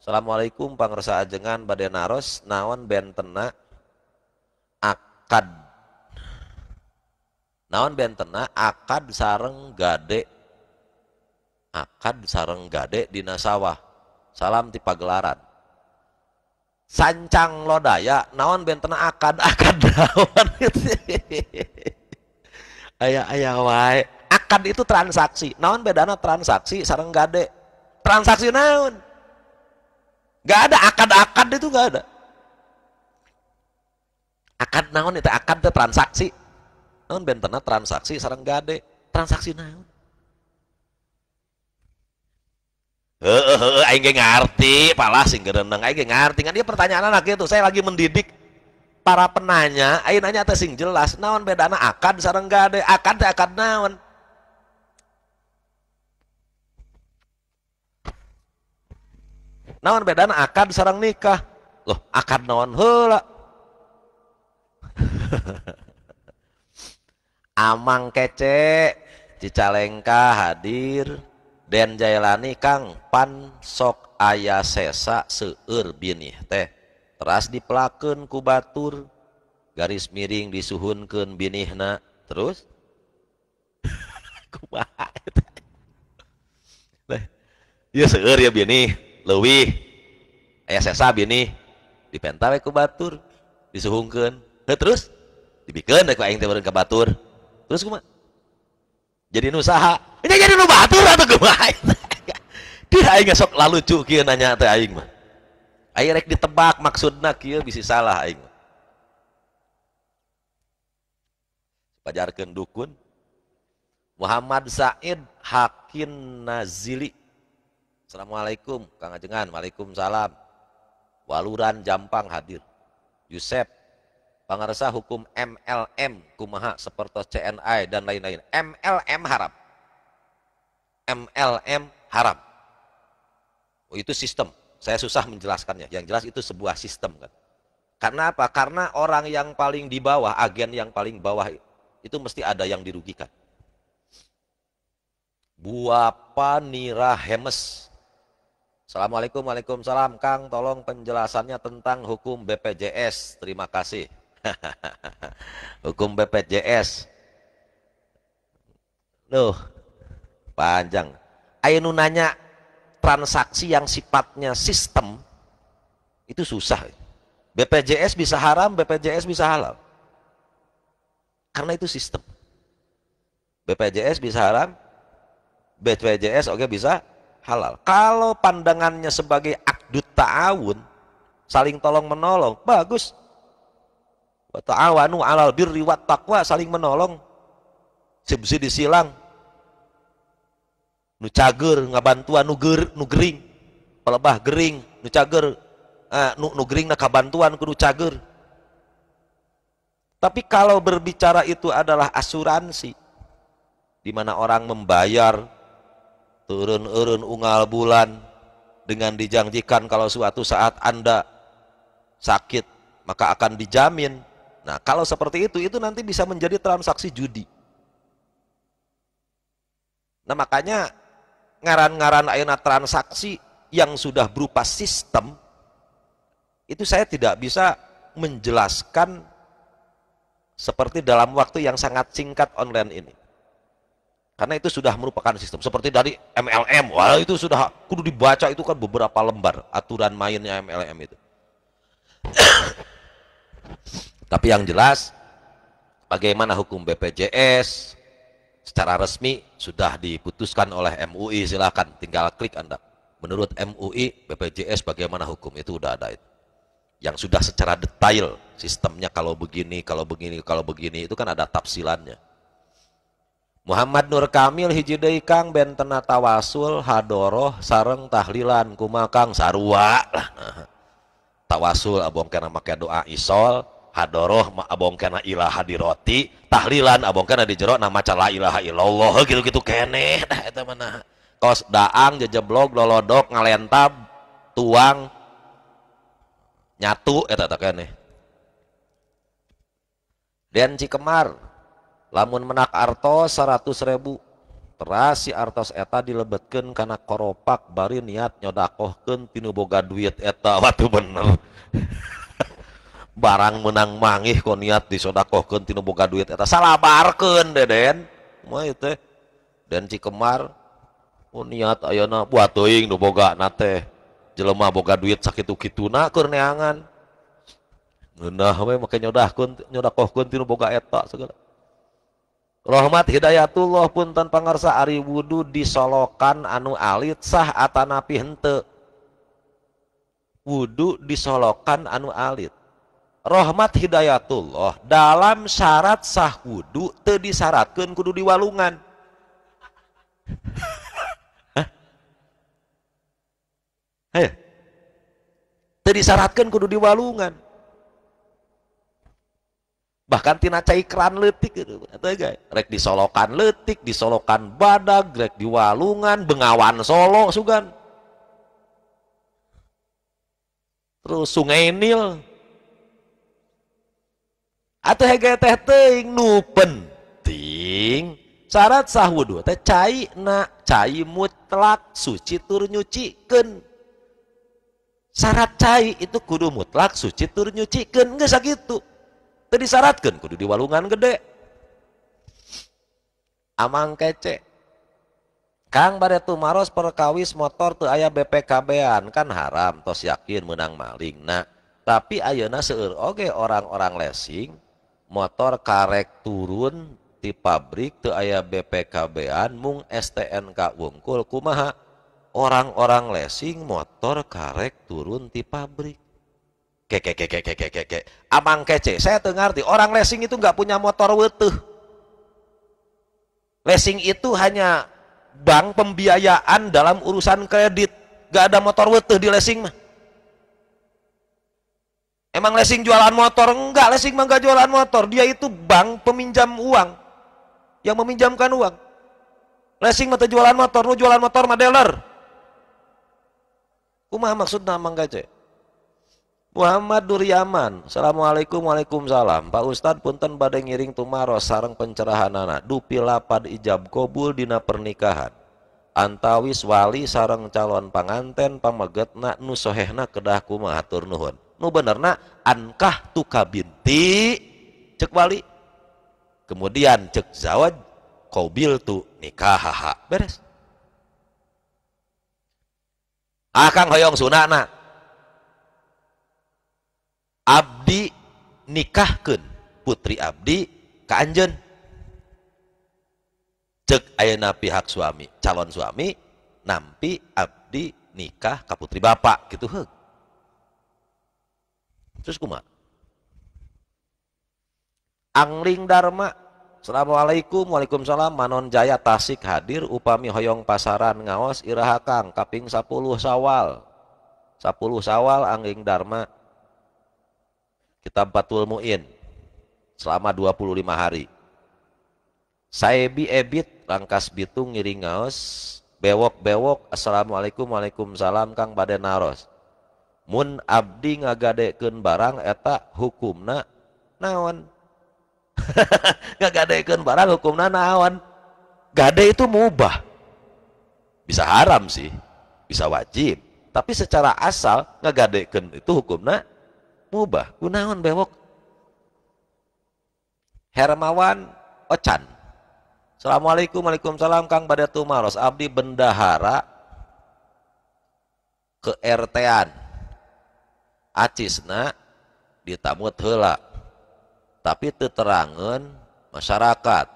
Assalamualaikum pangresa ajengan badai naros naon bentena akad naon bentena akad sareng gade akad sareng gade dina sawah salam ti Gelaran sancang lodaya naon bentena akad akad naon ayah ayah wae akad itu transaksi naon bedana transaksi sarang gade transaksi naon gak ada akad-akad itu gak ada akad naon itu akad itu transaksi naon bentena transaksi sarang gade transaksi naon ngerti palah sing gereneng aing ngerti kan dia pertanyaan anak itu saya lagi mendidik para penanya aing nanya teh sing jelas naon bedana akad sareng gade akad teh akad naon naon bedana akad sareng nikah loh akad naon heula amang kece cicalengka hadir Den Jailani Kang pan sok aya sesa seueur binih teh teras dipelakeun ku batur garis miring disuhunkeun binihna terus kumaha teh ieu seueur ya binih leuwih aya sesa binih dipenta we ku batur disuhungkeun terus dibikeun deui ku aing teh ka batur terus kumaha jadi nusaha ini jadi nu batur atau gemai Dia aing sok lalu cu kia nanya teh aing mah. Aing rek ditebak maksudnya kia bisa salah aing mah. Pajarkeun dukun Muhammad Said Hakim Nazili. Assalamualaikum Kang Ajengan. Waalaikumsalam. Waluran Jampang hadir. Yusef Pangarsa hukum MLM kumaha seperti CNI dan lain-lain. MLM harap. MLM haram. Oh, itu sistem. Saya susah menjelaskannya. Yang jelas itu sebuah sistem kan. Karena apa? Karena orang yang paling di bawah, agen yang paling bawah itu mesti ada yang dirugikan. Buah panira Hemes. Assalamualaikum, Waalaikumsalam. Kang, tolong penjelasannya tentang hukum BPJS. Terima kasih. hukum BPJS. Loh, panjang Ayo nanya transaksi yang sifatnya sistem itu susah BPJS bisa haram BPJS bisa halal karena itu sistem BPJS bisa haram BPJS oke okay, bisa halal kalau pandangannya sebagai akdut ta'awun saling tolong menolong bagus wa ta'awanu alal birri wat taqwa saling menolong subsidi disilang nu cager ngabantuan nu ger nu gering pelebah gering nu cager uh, nu, nu gering nak bantuan kudu cager tapi kalau berbicara itu adalah asuransi di mana orang membayar turun-urun ungal bulan dengan dijanjikan kalau suatu saat Anda sakit maka akan dijamin. Nah, kalau seperti itu itu nanti bisa menjadi transaksi judi. Nah, makanya ngaran-ngaran ayana transaksi yang sudah berupa sistem itu saya tidak bisa menjelaskan seperti dalam waktu yang sangat singkat online ini. Karena itu sudah merupakan sistem seperti dari MLM. Wah, itu sudah kudu dibaca itu kan beberapa lembar aturan mainnya MLM itu. Tapi yang jelas bagaimana hukum BPJS, secara resmi sudah diputuskan oleh MUI silahkan tinggal klik Anda menurut MUI BPJS bagaimana hukum itu udah ada itu yang sudah secara detail sistemnya kalau begini kalau begini kalau begini itu kan ada tafsilannya Muhammad Nur Kamil hiji Kang bentena tawasul hadoroh sareng tahlilan kumakang sarua tawasul abong kena make doa isol hadoroh abong kena ilaha di roti tahlilan abong kena di jero nama cala ilaha illallah gitu-gitu kene dah itu mana kos daang jejeblok lolodok ngalentab tuang nyatu eta tak kene dan Cikemar lamun menak arto seratus ribu terasi si artos eta dilebetkan karena koropak bari niat nyodakohkan tinuboga duit eta waktu bener barang menang mangih kok niat disodakohkeun tina boga duit eta salabarkeun deden mah ieu teh dan Cikemar oh niat na buat teuing nu boga na jelema boga duit sakitu kituna keur neangan Nah, we konti, nyodahkeun nyodakohkeun tina boga eta segala Rahmat Hidayatullah pun tan pangarsa ari wudu disolokan anu alit sah atanapi hente wudu disolokan anu alit rahmat Hidayatullah dalam syarat sah kudu, teu disyaratkeun kudu diwalungan, walungan tadi Teu disyaratkeun kudu diwalungan, Bahkan tina cai letik, leutik gitu. Rek disolokan leutik, disolokan badag, rek diwalungan, bengawan Solo sugan. Terus Sungai Nil, atau hege teh teing nu penting syarat sah teh cai na cai mutlak suci tur nyucikeun syarat cai itu kudu mutlak suci tur nyucikeun geus sakitu teu disyaratkeun kudu di walungan gede amang kece Kang bade maros perkawis motor teu aya BPKB-an kan haram tos yakin menang maling. Nah, tapi ayeuna seueur oge orang-orang lesing motor karek turun di pabrik tuh ayah BPKB-an mung STNK wungkul kumaha orang-orang lesing motor karek turun di pabrik keke keke keke keke abang kece saya dengar ngerti orang lesing itu nggak punya motor wetuh lesing itu hanya bank pembiayaan dalam urusan kredit nggak ada motor wetuh di lesing mah Emang lesing jualan motor? Enggak, lesing mah jualan motor. Dia itu bank peminjam uang. Yang meminjamkan uang. Lesing mata jualan motor, nu jualan motor mah dealer. Kumaha maksudna mang Muhammad Duryaman, Assalamualaikum Waalaikumsalam Pak Ustad punten badai ngiring tumaro sarang pencerahan anak Dupi lapad ijab kobul dina pernikahan Antawis wali sarang calon panganten pamegetna nusohehna kedah kumaha turnuhun nu benerna ankah tuka binti cek wali kemudian cek zawaj kobil tu nikahaha beres akang ah, hoyong sunana abdi nikahkan putri abdi ke anjen cek ayana pihak suami calon suami nampi abdi nikah ke putri bapak gitu hek Terus kuma. Angling Dharma. Assalamualaikum, Waalaikumsalam, Manon Jaya Tasik hadir, upami hoyong pasaran ngaos Irahakang, kang, kaping 10 sawal. 10 sawal Angling Dharma. Kitab Batul Mu'in. Selama 25 hari. Saebi Ebit, Rangkas Bitung, Ngaos Bewok-bewok, Assalamualaikum, Waalaikumsalam, Kang Badenaros. Naros. Mun abdi ngagadekeun barang eta hukumna naon? ngagadekeun barang hukumna naon? Gade itu mubah. Bisa haram sih, bisa wajib. Tapi secara asal ngagadekeun itu hukumna mubah. Kunaon bewok? Hermawan Ocan. Assalamualaikum, Waalaikumsalam Kang Badatumaros. Abdi bendahara ke RT-an acisna ditamut hela tapi teterangan masyarakat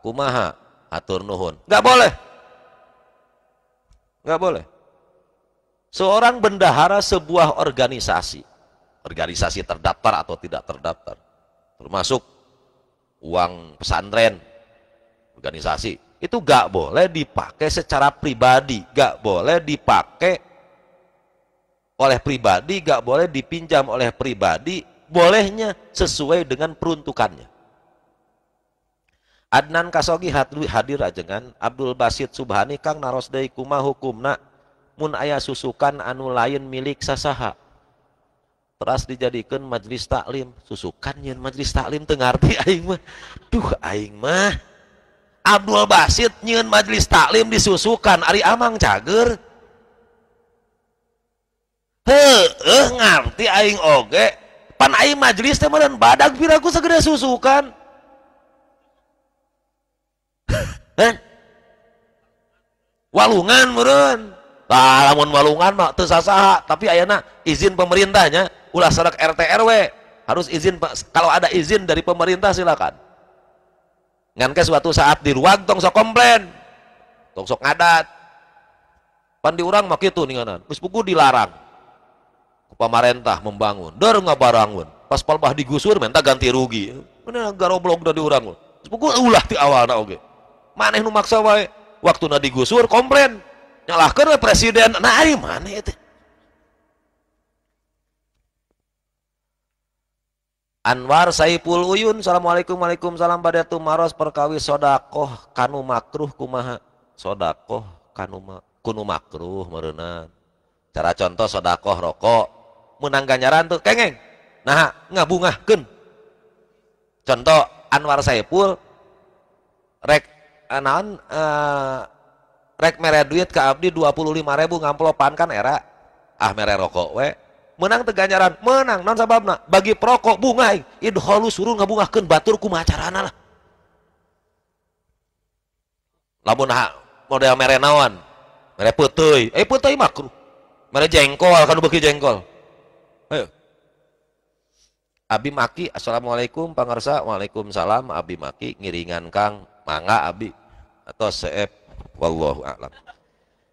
kumaha atur nuhun nggak boleh nggak boleh seorang bendahara sebuah organisasi organisasi terdaftar atau tidak terdaftar termasuk uang pesantren organisasi itu gak boleh dipakai secara pribadi gak boleh dipakai oleh pribadi, gak boleh dipinjam oleh pribadi, bolehnya sesuai dengan peruntukannya. Adnan Kasogi hadir aja kan, Abdul Basit Subhani kang Dei kuma hukumna, mun ayah susukan anu lain milik sasaha. Teras dijadikan majlis taklim, susukan yang majlis taklim tengarti aing mah. Duh aing mah. Abdul Basit nyeun majlis taklim disusukan, ari amang cager ngerti aing oge pan aing majelis teh meureun badag piraku segera susukan eh walungan meureun lah lamun walungan mah teu sasaha tapi ayana izin pemerintahnya ulah sarek RT RW harus izin kalau ada izin dari pemerintah silakan ngan ke suatu saat di ruang tong sok komplain tong sok ngadat pan di urang mah kitu ninganan geus dilarang pemerintah membangun dar barangun. pas palbah digusur minta ganti rugi mana garoblok dari orang sepukul ulah di awal nak oke Mana yang maksa wae waktu nadi gusur, komplain nyalahkan presiden nah ini mana itu Anwar Saipul Uyun Assalamualaikum Waalaikumsalam pada Maros perkawis sodakoh kanu makruh kumaha sodakoh kanu kunu makruh merenang cara contoh sodakoh rokok menang ganjaran tuh kengeng nah ken contoh Anwar Saipul rek anan eh, uh, eh, rek mere duit ke abdi 25 ribu ngamplopan kan era ah mere rokok we menang ganjaran menang non sababna bagi perokok bunga idholu suruh ken batur macarana lah lamun model mere naon mere putih eh putoi makruh mere jengkol kan beki jengkol Ayo. Abi maki, assalamualaikum, pangarsa, waalaikumsalam, abi maki, ngiringan kang, mangga abi, atau seep, wallahu a'lam.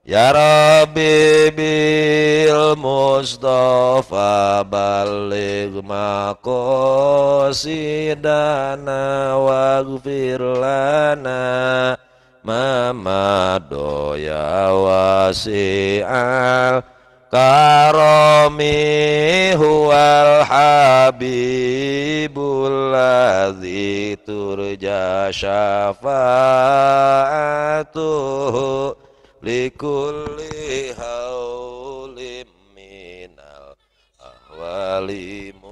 Ya Rabbi bil Mustafa balik makosidana waghfir lana mamado wasi'al karomi huwal habibul ladzi turja syafa'atuhu likulli haulim minal ahwalimu